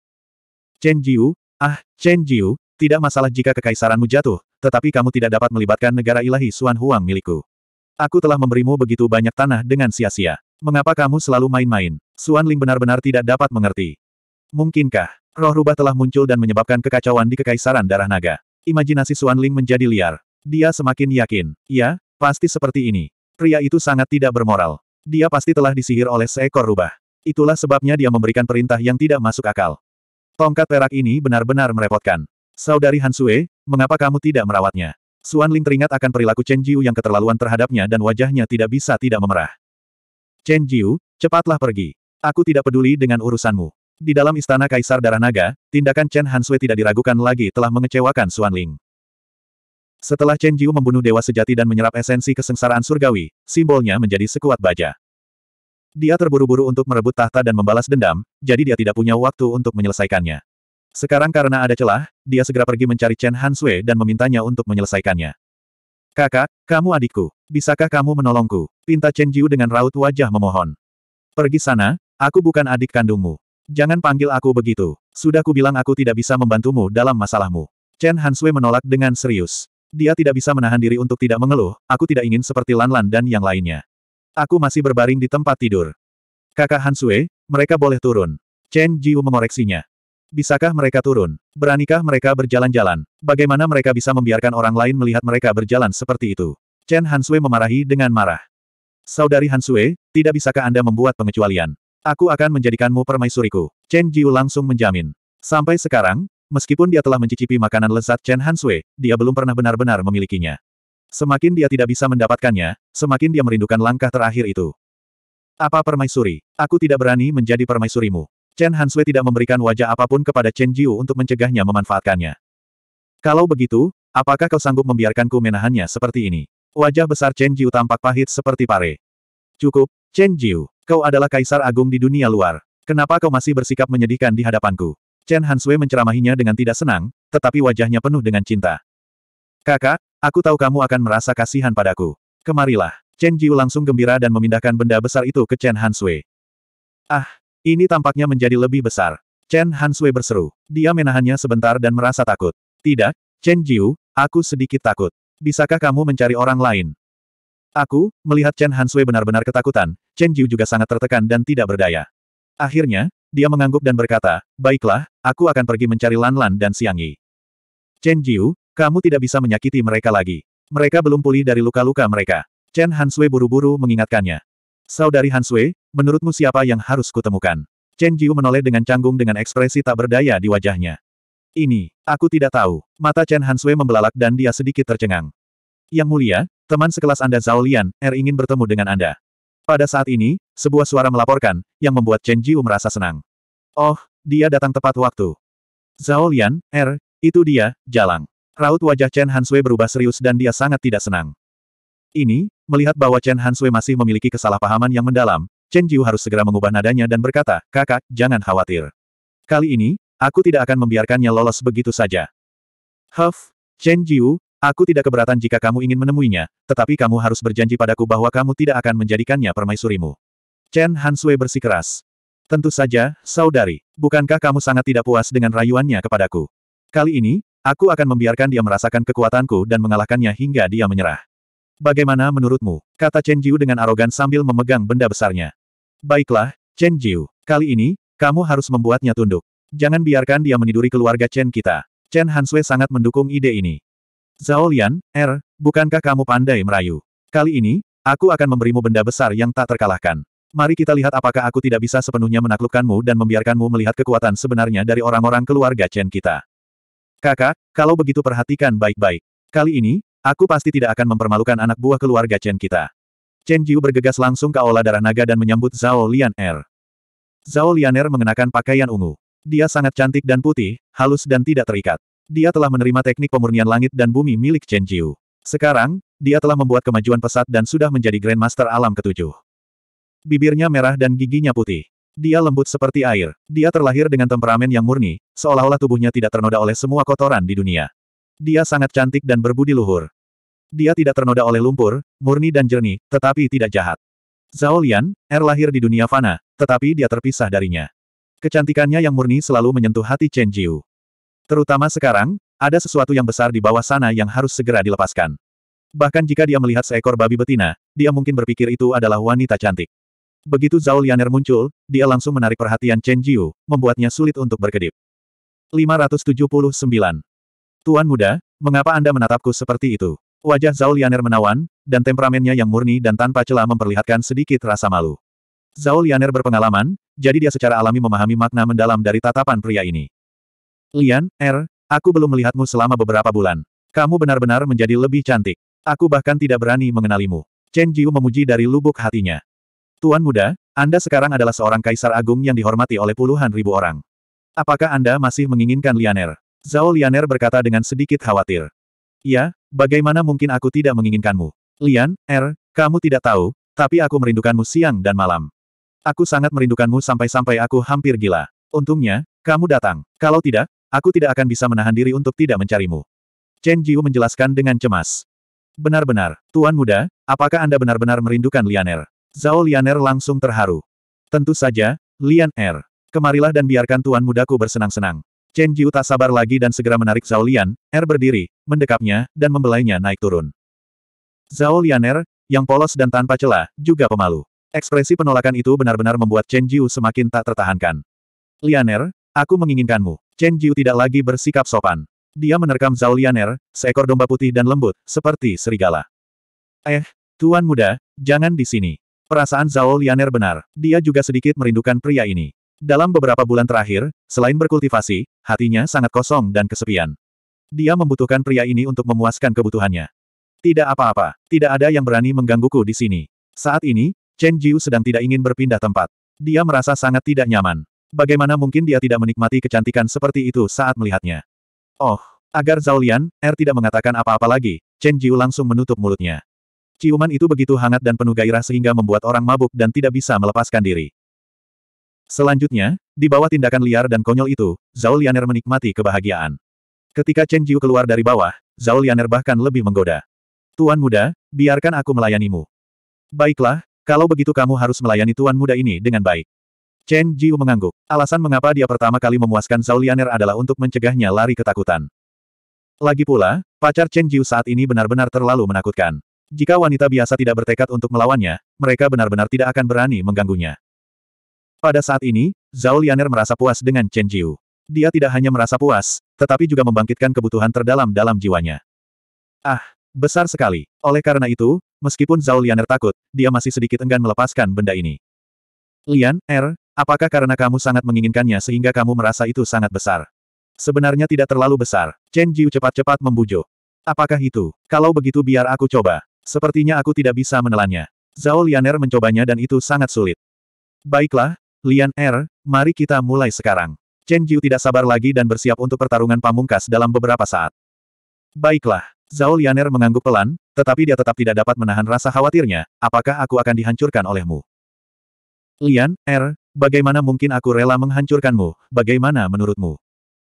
Chen Jiu, ah, Chen Jiu, tidak masalah jika kekaisaranmu jatuh, tetapi kamu tidak dapat melibatkan negara ilahi Suan Huang milikku. Aku telah memberimu begitu banyak tanah dengan sia-sia. Mengapa kamu selalu main-main? Suan Ling benar-benar tidak dapat mengerti. Mungkinkah, roh rubah telah muncul dan menyebabkan kekacauan di Kekaisaran Darah Naga? Imajinasi Suan Ling menjadi liar. Dia semakin yakin, ya, pasti seperti ini. Pria itu sangat tidak bermoral. Dia pasti telah disihir oleh seekor rubah. Itulah sebabnya dia memberikan perintah yang tidak masuk akal. Tongkat perak ini benar-benar merepotkan. Saudari Hansue, mengapa kamu tidak merawatnya? Suan Ling teringat akan perilaku Chen Jiu yang keterlaluan terhadapnya dan wajahnya tidak bisa tidak memerah. Chen Jiu, cepatlah pergi. Aku tidak peduli dengan urusanmu. Di dalam istana Kaisar Darah Naga, tindakan Chen Hansui tidak diragukan lagi telah mengecewakan Xuan Ling. Setelah Chen Jiu membunuh dewa sejati dan menyerap esensi kesengsaraan surgawi, simbolnya menjadi sekuat baja. Dia terburu-buru untuk merebut tahta dan membalas dendam, jadi dia tidak punya waktu untuk menyelesaikannya. Sekarang karena ada celah, dia segera pergi mencari Chen Hansui dan memintanya untuk menyelesaikannya. Kakak, kamu adikku. Bisakah kamu menolongku? Pinta Chen Jiu dengan raut wajah memohon. Pergi sana, aku bukan adik kandungmu. Jangan panggil aku begitu. Sudah kubilang aku tidak bisa membantumu dalam masalahmu. Chen Hanswe menolak dengan serius. Dia tidak bisa menahan diri untuk tidak mengeluh, aku tidak ingin seperti Lanlan -Lan dan yang lainnya. Aku masih berbaring di tempat tidur. Kakak Hansue, mereka boleh turun. Chen Jiu mengoreksinya. Bisakah mereka turun? Beranikah mereka berjalan-jalan? Bagaimana mereka bisa membiarkan orang lain melihat mereka berjalan seperti itu? Chen Hansue memarahi dengan marah. Saudari Hansue, tidak bisakah Anda membuat pengecualian? Aku akan menjadikanmu permaisuriku. Chen Jiu langsung menjamin. Sampai sekarang, meskipun dia telah mencicipi makanan lezat Chen Hansue, dia belum pernah benar-benar memilikinya. Semakin dia tidak bisa mendapatkannya, semakin dia merindukan langkah terakhir itu. Apa permaisuri? Aku tidak berani menjadi permaisurimu. Chen Hansui tidak memberikan wajah apapun kepada Chen Jiu untuk mencegahnya memanfaatkannya. Kalau begitu, apakah kau sanggup membiarkanku menahannya seperti ini? Wajah besar Chen Jiu tampak pahit seperti pare. Cukup, Chen Jiu. Kau adalah kaisar agung di dunia luar. Kenapa kau masih bersikap menyedihkan di hadapanku? Chen Hansui menceramahinya dengan tidak senang, tetapi wajahnya penuh dengan cinta. Kakak, aku tahu kamu akan merasa kasihan padaku. Kemarilah. Chen Jiu langsung gembira dan memindahkan benda besar itu ke Chen Hansui. Ah, ini tampaknya menjadi lebih besar. Chen Hansui berseru. Dia menahannya sebentar dan merasa takut. Tidak, Chen Jiu, aku sedikit takut. Bisakah kamu mencari orang lain? Aku, melihat Chen Hansui benar-benar ketakutan, Chen Jiu juga sangat tertekan dan tidak berdaya. Akhirnya, dia mengangguk dan berkata, Baiklah, aku akan pergi mencari Lan Lan dan Siangi. Yi. Chen Jiu, kamu tidak bisa menyakiti mereka lagi. Mereka belum pulih dari luka-luka mereka. Chen Hansui buru-buru mengingatkannya. Saudari Hansui, Menurutmu siapa yang harus kutemukan? Chen Jiu menoleh dengan canggung dengan ekspresi tak berdaya di wajahnya. Ini, aku tidak tahu. Mata Chen Hansue membelalak dan dia sedikit tercengang. Yang mulia, teman sekelas Anda Zhao Lian, Er ingin bertemu dengan Anda. Pada saat ini, sebuah suara melaporkan, yang membuat Chen Jiu merasa senang. Oh, dia datang tepat waktu. Zhao Lian, Er, itu dia, Jalang. Raut wajah Chen Hansue berubah serius dan dia sangat tidak senang. Ini, melihat bahwa Chen Hansue masih memiliki kesalahpahaman yang mendalam, Chen Jiu harus segera mengubah nadanya dan berkata, kakak, jangan khawatir. Kali ini, aku tidak akan membiarkannya lolos begitu saja. Huff, Chen Jiu, aku tidak keberatan jika kamu ingin menemuinya, tetapi kamu harus berjanji padaku bahwa kamu tidak akan menjadikannya permaisurimu. Chen Hansue bersikeras. Tentu saja, saudari, bukankah kamu sangat tidak puas dengan rayuannya kepadaku? Kali ini, aku akan membiarkan dia merasakan kekuatanku dan mengalahkannya hingga dia menyerah. Bagaimana menurutmu? Kata Chen Jiu dengan arogan sambil memegang benda besarnya. Baiklah, Chen Jiu. Kali ini, kamu harus membuatnya tunduk. Jangan biarkan dia meniduri keluarga Chen kita. Chen Hanswe sangat mendukung ide ini. Zhao Lian, Er, bukankah kamu pandai merayu? Kali ini, aku akan memberimu benda besar yang tak terkalahkan. Mari kita lihat apakah aku tidak bisa sepenuhnya menaklukkanmu dan membiarkanmu melihat kekuatan sebenarnya dari orang-orang keluarga Chen kita. Kakak, kalau begitu perhatikan baik-baik. Kali ini, aku pasti tidak akan mempermalukan anak buah keluarga Chen kita. Chen Jiu bergegas langsung ke aula darah naga dan menyambut Zhao Lian Er. Zhao Lian Er mengenakan pakaian ungu. Dia sangat cantik dan putih, halus dan tidak terikat. Dia telah menerima teknik pemurnian langit dan bumi milik Chen Jiu. Sekarang, dia telah membuat kemajuan pesat dan sudah menjadi Grandmaster alam ketujuh. Bibirnya merah dan giginya putih. Dia lembut seperti air. Dia terlahir dengan temperamen yang murni, seolah-olah tubuhnya tidak ternoda oleh semua kotoran di dunia. Dia sangat cantik dan berbudi luhur. Dia tidak ternoda oleh lumpur, murni dan jernih, tetapi tidak jahat. Zhao Lian, Er lahir di dunia fana, tetapi dia terpisah darinya. Kecantikannya yang murni selalu menyentuh hati Chen Jiu. Terutama sekarang, ada sesuatu yang besar di bawah sana yang harus segera dilepaskan. Bahkan jika dia melihat seekor babi betina, dia mungkin berpikir itu adalah wanita cantik. Begitu Zhao Lianer muncul, dia langsung menarik perhatian Chen Jiu, membuatnya sulit untuk berkedip. 579. Tuan muda, mengapa Anda menatapku seperti itu? Wajah Zhao Lianer menawan, dan temperamennya yang murni dan tanpa celah memperlihatkan sedikit rasa malu. Zhao Lianer berpengalaman, jadi dia secara alami memahami makna mendalam dari tatapan pria ini. Lian, Er, aku belum melihatmu selama beberapa bulan. Kamu benar-benar menjadi lebih cantik. Aku bahkan tidak berani mengenalimu. Chen Jiu memuji dari lubuk hatinya. Tuan muda, Anda sekarang adalah seorang kaisar agung yang dihormati oleh puluhan ribu orang. Apakah Anda masih menginginkan Lianer? Zhao Lianer berkata dengan sedikit khawatir. Ya, Bagaimana mungkin aku tidak menginginkanmu? Lian, Er? kamu tidak tahu, tapi aku merindukanmu siang dan malam. Aku sangat merindukanmu sampai-sampai aku hampir gila. Untungnya, kamu datang. Kalau tidak, aku tidak akan bisa menahan diri untuk tidak mencarimu. Chen Jiu menjelaskan dengan cemas. Benar-benar, Tuan Muda, apakah Anda benar-benar merindukan Lian Er? Zhao Er langsung terharu. Tentu saja, Lian Er. Kemarilah dan biarkan Tuan Mudaku bersenang-senang. Chen Jiu tak sabar lagi dan segera menarik Zhao Lian, Er berdiri, mendekapnya, dan membelainya naik turun. Zhao Lian Er, yang polos dan tanpa celah, juga pemalu. Ekspresi penolakan itu benar-benar membuat Chen Jiu semakin tak tertahankan. Lian Er, aku menginginkanmu. Chen Jiu tidak lagi bersikap sopan. Dia menerkam Zhao Lian Er, seekor domba putih dan lembut, seperti serigala. Eh, Tuan muda, jangan di sini. Perasaan Zhao Lian Er benar, dia juga sedikit merindukan pria ini. Dalam beberapa bulan terakhir, selain berkultivasi, hatinya sangat kosong dan kesepian. Dia membutuhkan pria ini untuk memuaskan kebutuhannya. Tidak apa-apa, tidak ada yang berani menggangguku di sini. Saat ini, Chen Jiu sedang tidak ingin berpindah tempat. Dia merasa sangat tidak nyaman. Bagaimana mungkin dia tidak menikmati kecantikan seperti itu saat melihatnya? Oh, agar Zhao Lian, Er tidak mengatakan apa-apa lagi, Chen Jiu langsung menutup mulutnya. Ciuman itu begitu hangat dan penuh gairah sehingga membuat orang mabuk dan tidak bisa melepaskan diri. Selanjutnya, di bawah tindakan liar dan konyol itu, Zhao Lianer menikmati kebahagiaan. Ketika Chen Jiu keluar dari bawah, Zhao Lianer bahkan lebih menggoda. Tuan muda, biarkan aku melayanimu. Baiklah, kalau begitu kamu harus melayani tuan muda ini dengan baik. Chen Jiu mengangguk. Alasan mengapa dia pertama kali memuaskan Zhao Lianer adalah untuk mencegahnya lari ketakutan. Lagi pula, pacar Chen Jiu saat ini benar-benar terlalu menakutkan. Jika wanita biasa tidak bertekad untuk melawannya, mereka benar-benar tidak akan berani mengganggunya. Pada saat ini, Zhao Lianer merasa puas dengan Chen Jiu. Dia tidak hanya merasa puas, tetapi juga membangkitkan kebutuhan terdalam dalam jiwanya. Ah, besar sekali. Oleh karena itu, meskipun Zhao Lianer takut, dia masih sedikit enggan melepaskan benda ini. Lian, Er, apakah karena kamu sangat menginginkannya sehingga kamu merasa itu sangat besar? Sebenarnya tidak terlalu besar. Chen Jiu cepat-cepat membujuk. Apakah itu? Kalau begitu biar aku coba. Sepertinya aku tidak bisa menelannya. Zhao Lianer mencobanya dan itu sangat sulit. Baiklah, Lian Er, mari kita mulai sekarang. Chen Jiu tidak sabar lagi dan bersiap untuk pertarungan pamungkas dalam beberapa saat. Baiklah, Zhao Lianer mengangguk pelan, tetapi dia tetap tidak dapat menahan rasa khawatirnya, apakah aku akan dihancurkan olehmu? Lian, Er, bagaimana mungkin aku rela menghancurkanmu, bagaimana menurutmu?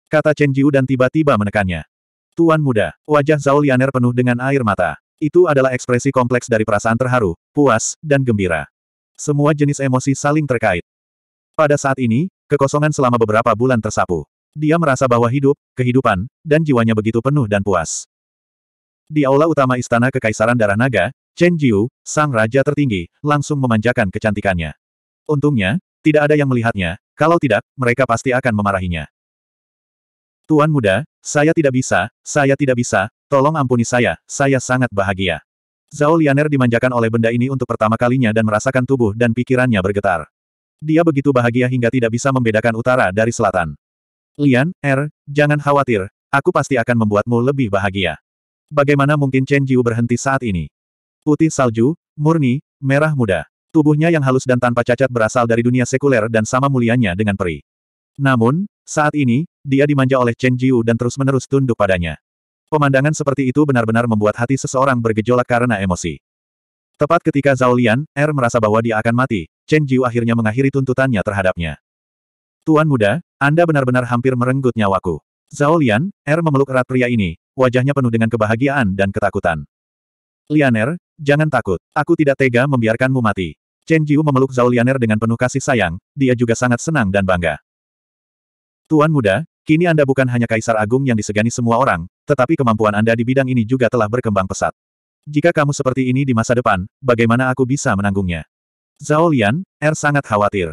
Kata Chen Jiu dan tiba-tiba menekannya. Tuan muda, wajah Zhao Lianer penuh dengan air mata. Itu adalah ekspresi kompleks dari perasaan terharu, puas, dan gembira. Semua jenis emosi saling terkait. Pada saat ini, kekosongan selama beberapa bulan tersapu. Dia merasa bahwa hidup, kehidupan, dan jiwanya begitu penuh dan puas. Di aula utama Istana Kekaisaran Darah Naga, Chen Jiu, sang raja tertinggi, langsung memanjakan kecantikannya. Untungnya, tidak ada yang melihatnya, kalau tidak, mereka pasti akan memarahinya. Tuan muda, saya tidak bisa, saya tidak bisa, tolong ampuni saya, saya sangat bahagia. Zhao Lianer dimanjakan oleh benda ini untuk pertama kalinya dan merasakan tubuh dan pikirannya bergetar. Dia begitu bahagia hingga tidak bisa membedakan utara dari selatan. Lian, Er, jangan khawatir, aku pasti akan membuatmu lebih bahagia. Bagaimana mungkin Chen Jiu berhenti saat ini? Putih salju, murni, merah muda. Tubuhnya yang halus dan tanpa cacat berasal dari dunia sekuler dan sama mulianya dengan peri. Namun, saat ini, dia dimanja oleh Chen Jiu dan terus-menerus tunduk padanya. Pemandangan seperti itu benar-benar membuat hati seseorang bergejolak karena emosi. Tepat ketika Zhao Lian, Er merasa bahwa dia akan mati, Chen Jiu akhirnya mengakhiri tuntutannya terhadapnya. Tuan muda, Anda benar-benar hampir merenggut nyawaku. Zhao Lian, Er memeluk erat pria ini, wajahnya penuh dengan kebahagiaan dan ketakutan. Lian Er, jangan takut, aku tidak tega membiarkanmu mati. Chen Jiu memeluk Zhao Lian Er dengan penuh kasih sayang, dia juga sangat senang dan bangga. Tuan muda, kini Anda bukan hanya kaisar agung yang disegani semua orang, tetapi kemampuan Anda di bidang ini juga telah berkembang pesat. Jika kamu seperti ini di masa depan, bagaimana aku bisa menanggungnya? Zhao Lian, Er sangat khawatir.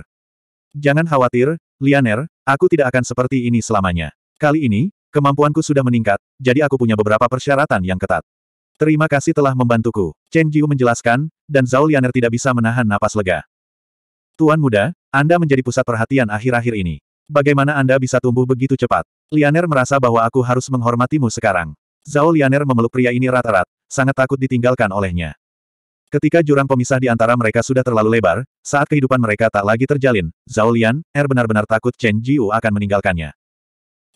Jangan khawatir, Lianer, aku tidak akan seperti ini selamanya. Kali ini, kemampuanku sudah meningkat, jadi aku punya beberapa persyaratan yang ketat. Terima kasih telah membantuku, Chen Jiu menjelaskan, dan Zhao Lianer tidak bisa menahan napas lega. Tuan muda, Anda menjadi pusat perhatian akhir-akhir ini. Bagaimana Anda bisa tumbuh begitu cepat? Lianer merasa bahwa aku harus menghormatimu sekarang. Zhao Lianer memeluk pria ini rata-rat, sangat takut ditinggalkan olehnya. Ketika jurang pemisah di antara mereka sudah terlalu lebar, saat kehidupan mereka tak lagi terjalin, Zhao Lian, Er benar-benar takut Chen Jiu akan meninggalkannya.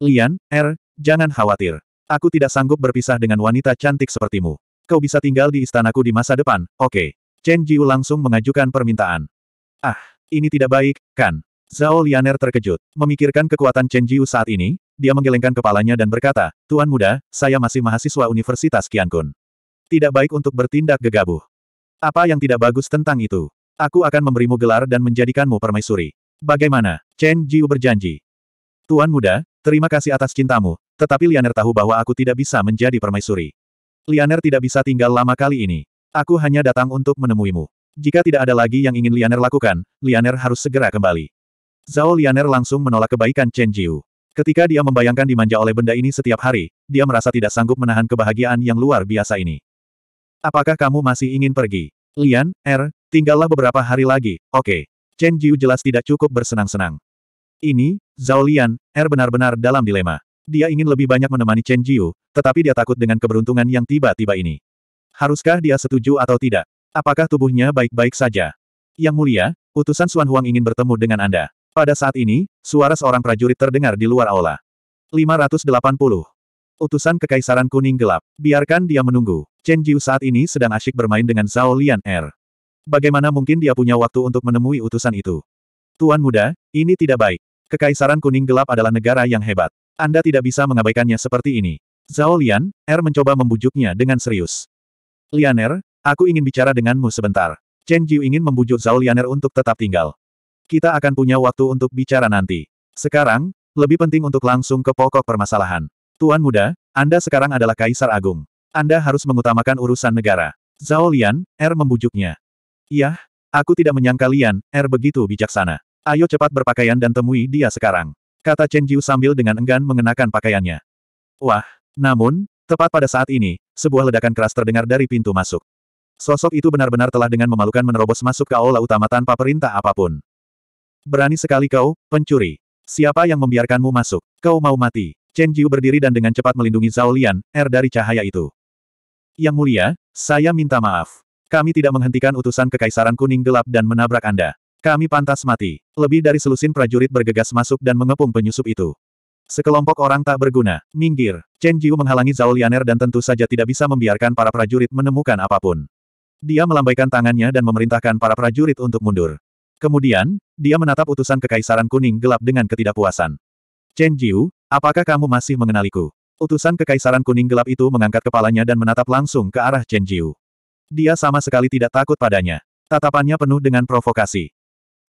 Lian, Er, jangan khawatir. Aku tidak sanggup berpisah dengan wanita cantik sepertimu. Kau bisa tinggal di istanaku di masa depan, oke. Okay. Chen Jiu langsung mengajukan permintaan. Ah, ini tidak baik, kan? Zhao Lianer terkejut. Memikirkan kekuatan Chen Jiu saat ini, dia menggelengkan kepalanya dan berkata, Tuan muda, saya masih mahasiswa Universitas Kiankun. Tidak baik untuk bertindak gegabah. Apa yang tidak bagus tentang itu? Aku akan memberimu gelar dan menjadikanmu permaisuri. Bagaimana? Chen Jiu berjanji. Tuan muda, terima kasih atas cintamu, tetapi Lianer tahu bahwa aku tidak bisa menjadi permaisuri. Lianer tidak bisa tinggal lama kali ini. Aku hanya datang untuk menemuimu. Jika tidak ada lagi yang ingin Lianer lakukan, Lianer harus segera kembali. Zhao Lianer langsung menolak kebaikan Chen Jiu. Ketika dia membayangkan dimanja oleh benda ini setiap hari, dia merasa tidak sanggup menahan kebahagiaan yang luar biasa ini. Apakah kamu masih ingin pergi? Lian, Er, tinggallah beberapa hari lagi, oke. Okay. Chen Jiu jelas tidak cukup bersenang-senang. Ini, Zhao Lian, Er benar-benar dalam dilema. Dia ingin lebih banyak menemani Chen Jiu, tetapi dia takut dengan keberuntungan yang tiba-tiba ini. Haruskah dia setuju atau tidak? Apakah tubuhnya baik-baik saja? Yang mulia, utusan Xuan Huang ingin bertemu dengan Anda. Pada saat ini, suara seorang prajurit terdengar di luar aula. 580 Utusan Kekaisaran Kuning Gelap. Biarkan dia menunggu. Chen Jiu saat ini sedang asyik bermain dengan Zhao Lian Er. Bagaimana mungkin dia punya waktu untuk menemui utusan itu? Tuan muda, ini tidak baik. Kekaisaran Kuning Gelap adalah negara yang hebat. Anda tidak bisa mengabaikannya seperti ini. Zhao Lian, Er mencoba membujuknya dengan serius. Lian Er, aku ingin bicara denganmu sebentar. Chen Jiu ingin membujuk Zhao Lian Er untuk tetap tinggal. Kita akan punya waktu untuk bicara nanti. Sekarang, lebih penting untuk langsung ke pokok permasalahan. Tuan muda, Anda sekarang adalah Kaisar Agung. Anda harus mengutamakan urusan negara. Zhao Lian, Er membujuknya. Yah, aku tidak menyangka Lian, Er begitu bijaksana. Ayo cepat berpakaian dan temui dia sekarang. Kata Chen Jiu sambil dengan enggan mengenakan pakaiannya. Wah, namun, tepat pada saat ini, sebuah ledakan keras terdengar dari pintu masuk. Sosok itu benar-benar telah dengan memalukan menerobos masuk ke aula utama tanpa perintah apapun. Berani sekali kau, pencuri. Siapa yang membiarkanmu masuk? Kau mau mati. Chen Jiu berdiri dan dengan cepat melindungi Zhao Lian, er dari cahaya itu. Yang mulia, saya minta maaf. Kami tidak menghentikan utusan Kekaisaran Kuning Gelap dan menabrak Anda. Kami pantas mati. Lebih dari selusin prajurit bergegas masuk dan mengepung penyusup itu. Sekelompok orang tak berguna. Minggir. Chen Jiu menghalangi Zhao Lianer dan tentu saja tidak bisa membiarkan para prajurit menemukan apapun. Dia melambaikan tangannya dan memerintahkan para prajurit untuk mundur. Kemudian, dia menatap utusan Kekaisaran Kuning Gelap dengan ketidakpuasan. Chen Jiu, Apakah kamu masih mengenaliku? Utusan Kekaisaran Kuning Gelap itu mengangkat kepalanya dan menatap langsung ke arah Chen Jiu. Dia sama sekali tidak takut padanya. Tatapannya penuh dengan provokasi.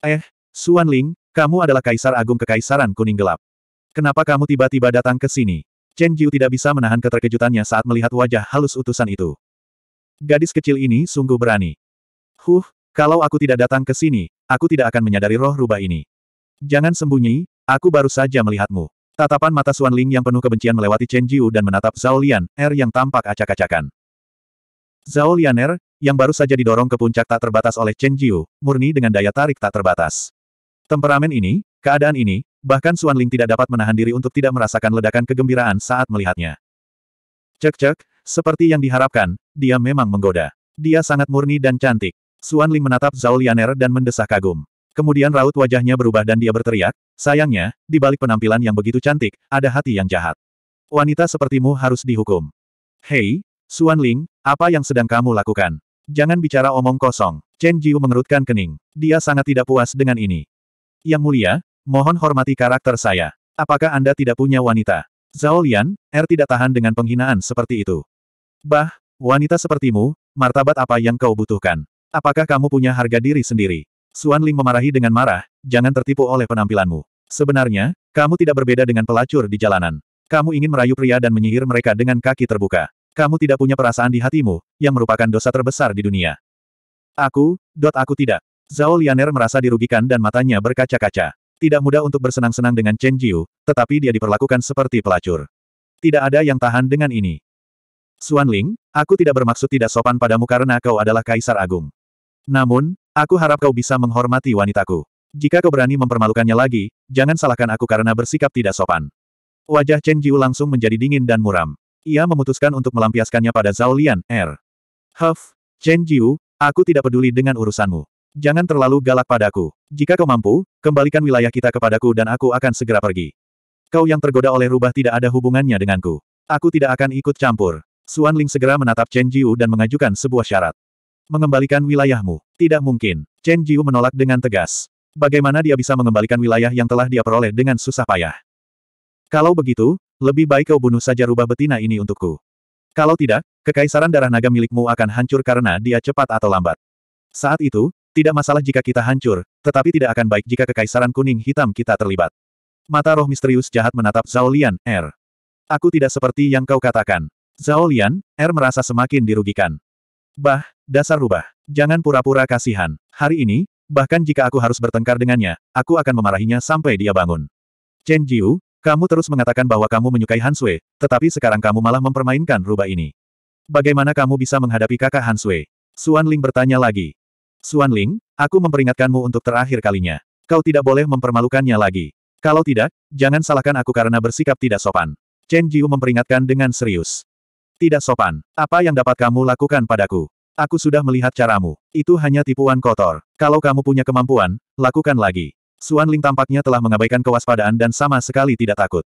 Eh, Suan Ling, kamu adalah Kaisar Agung Kekaisaran Kuning Gelap. Kenapa kamu tiba-tiba datang ke sini? Chen Jiu tidak bisa menahan keterkejutannya saat melihat wajah halus utusan itu. Gadis kecil ini sungguh berani. Huh, kalau aku tidak datang ke sini, aku tidak akan menyadari roh rubah ini. Jangan sembunyi, aku baru saja melihatmu. Tatapan mata Xuan Ling yang penuh kebencian melewati Chen Jiu dan menatap Zhao Lian, Er yang tampak acak-acakan. Zhao Lian Er, yang baru saja didorong ke puncak tak terbatas oleh Chen Jiu, murni dengan daya tarik tak terbatas. Temperamen ini, keadaan ini, bahkan Xuan Ling tidak dapat menahan diri untuk tidak merasakan ledakan kegembiraan saat melihatnya. Cek-cek, seperti yang diharapkan, dia memang menggoda. Dia sangat murni dan cantik. Xuan Ling menatap Zhao Lianer dan mendesah kagum. Kemudian raut wajahnya berubah dan dia berteriak, sayangnya, di balik penampilan yang begitu cantik, ada hati yang jahat. Wanita sepertimu harus dihukum. Hei, Suan Ling, apa yang sedang kamu lakukan? Jangan bicara omong kosong. Chen Jiu mengerutkan kening. Dia sangat tidak puas dengan ini. Yang mulia, mohon hormati karakter saya. Apakah Anda tidak punya wanita? Zhao Lian, Er tidak tahan dengan penghinaan seperti itu. Bah, wanita sepertimu, martabat apa yang kau butuhkan? Apakah kamu punya harga diri sendiri? Suan Ling memarahi dengan marah, jangan tertipu oleh penampilanmu. Sebenarnya, kamu tidak berbeda dengan pelacur di jalanan. Kamu ingin merayu pria dan menyihir mereka dengan kaki terbuka. Kamu tidak punya perasaan di hatimu, yang merupakan dosa terbesar di dunia. Aku, dot aku tidak. Zhao Lianer merasa dirugikan dan matanya berkaca-kaca. Tidak mudah untuk bersenang-senang dengan Chen Jiu, tetapi dia diperlakukan seperti pelacur. Tidak ada yang tahan dengan ini. Suan Ling, aku tidak bermaksud tidak sopan padamu karena kau adalah Kaisar Agung. Namun, Aku harap kau bisa menghormati wanitaku. Jika kau berani mempermalukannya lagi, jangan salahkan aku karena bersikap tidak sopan. Wajah Chen Jiu langsung menjadi dingin dan muram. Ia memutuskan untuk melampiaskannya pada Zhao Lian, Er. Huff, Chen Jiu, aku tidak peduli dengan urusanmu. Jangan terlalu galak padaku. Jika kau mampu, kembalikan wilayah kita kepadaku dan aku akan segera pergi. Kau yang tergoda oleh rubah tidak ada hubungannya denganku. Aku tidak akan ikut campur. Suan Ling segera menatap Chen Jiu dan mengajukan sebuah syarat. Mengembalikan wilayahmu. Tidak mungkin. Chen Jiu menolak dengan tegas. Bagaimana dia bisa mengembalikan wilayah yang telah dia peroleh dengan susah payah? Kalau begitu, lebih baik kau bunuh saja rubah betina ini untukku. Kalau tidak, kekaisaran darah naga milikmu akan hancur karena dia cepat atau lambat. Saat itu, tidak masalah jika kita hancur, tetapi tidak akan baik jika kekaisaran kuning hitam kita terlibat. Mata roh misterius jahat menatap Zhao Lian, R. Er. Aku tidak seperti yang kau katakan. Zhao Lian, R er merasa semakin dirugikan. Bah, dasar rubah. Jangan pura-pura kasihan. Hari ini, bahkan jika aku harus bertengkar dengannya, aku akan memarahinya sampai dia bangun. Chen Jiu, kamu terus mengatakan bahwa kamu menyukai Han Sui, tetapi sekarang kamu malah mempermainkan rubah ini. Bagaimana kamu bisa menghadapi kakak Han Sui? Suan Ling bertanya lagi. Suan Ling, aku memperingatkanmu untuk terakhir kalinya. Kau tidak boleh mempermalukannya lagi. Kalau tidak, jangan salahkan aku karena bersikap tidak sopan. Chen Jiu memperingatkan dengan serius. Tidak sopan. Apa yang dapat kamu lakukan padaku? Aku sudah melihat caramu. Itu hanya tipuan kotor. Kalau kamu punya kemampuan, lakukan lagi. Suan Ling tampaknya telah mengabaikan kewaspadaan dan sama sekali tidak takut.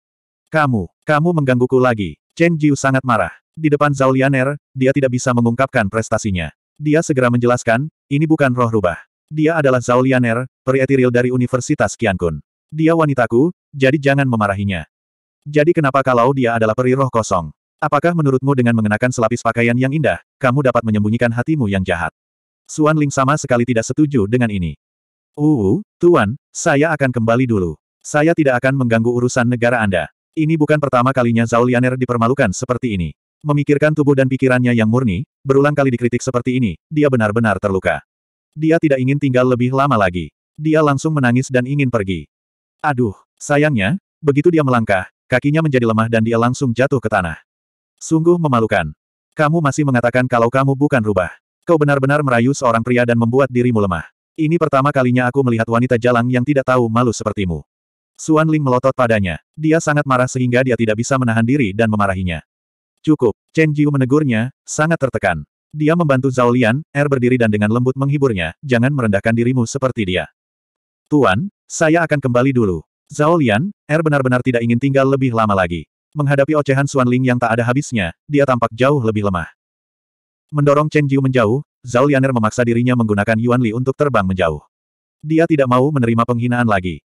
Kamu, kamu menggangguku lagi. Chen Jiu sangat marah. Di depan Zhao Lianer, dia tidak bisa mengungkapkan prestasinya. Dia segera menjelaskan, ini bukan roh rubah. Dia adalah Zhao Lianer, peri dari Universitas Qiankun. Dia wanitaku, jadi jangan memarahinya. Jadi kenapa kalau dia adalah peri roh kosong? Apakah menurutmu dengan mengenakan selapis pakaian yang indah, kamu dapat menyembunyikan hatimu yang jahat? Suan Ling sama sekali tidak setuju dengan ini. Uh, Tuan, saya akan kembali dulu. Saya tidak akan mengganggu urusan negara Anda. Ini bukan pertama kalinya Zhao Lianer dipermalukan seperti ini. Memikirkan tubuh dan pikirannya yang murni, berulang kali dikritik seperti ini, dia benar-benar terluka. Dia tidak ingin tinggal lebih lama lagi. Dia langsung menangis dan ingin pergi. Aduh, sayangnya, begitu dia melangkah, kakinya menjadi lemah dan dia langsung jatuh ke tanah. Sungguh memalukan. Kamu masih mengatakan kalau kamu bukan rubah. Kau benar-benar merayu seorang pria dan membuat dirimu lemah. Ini pertama kalinya aku melihat wanita jalang yang tidak tahu malu sepertimu. Suan Ling melotot padanya. Dia sangat marah sehingga dia tidak bisa menahan diri dan memarahinya. Cukup, Chen Jiu menegurnya, sangat tertekan. Dia membantu Zhao Lian, Er berdiri dan dengan lembut menghiburnya, jangan merendahkan dirimu seperti dia. Tuan, saya akan kembali dulu. Zhao Lian, Er benar-benar tidak ingin tinggal lebih lama lagi. Menghadapi ocehan Xuan Ling yang tak ada habisnya, dia tampak jauh lebih lemah. Mendorong Chen Jiu menjauh, Zhao Lianer memaksa dirinya menggunakan Yuan Li untuk terbang menjauh. Dia tidak mau menerima penghinaan lagi.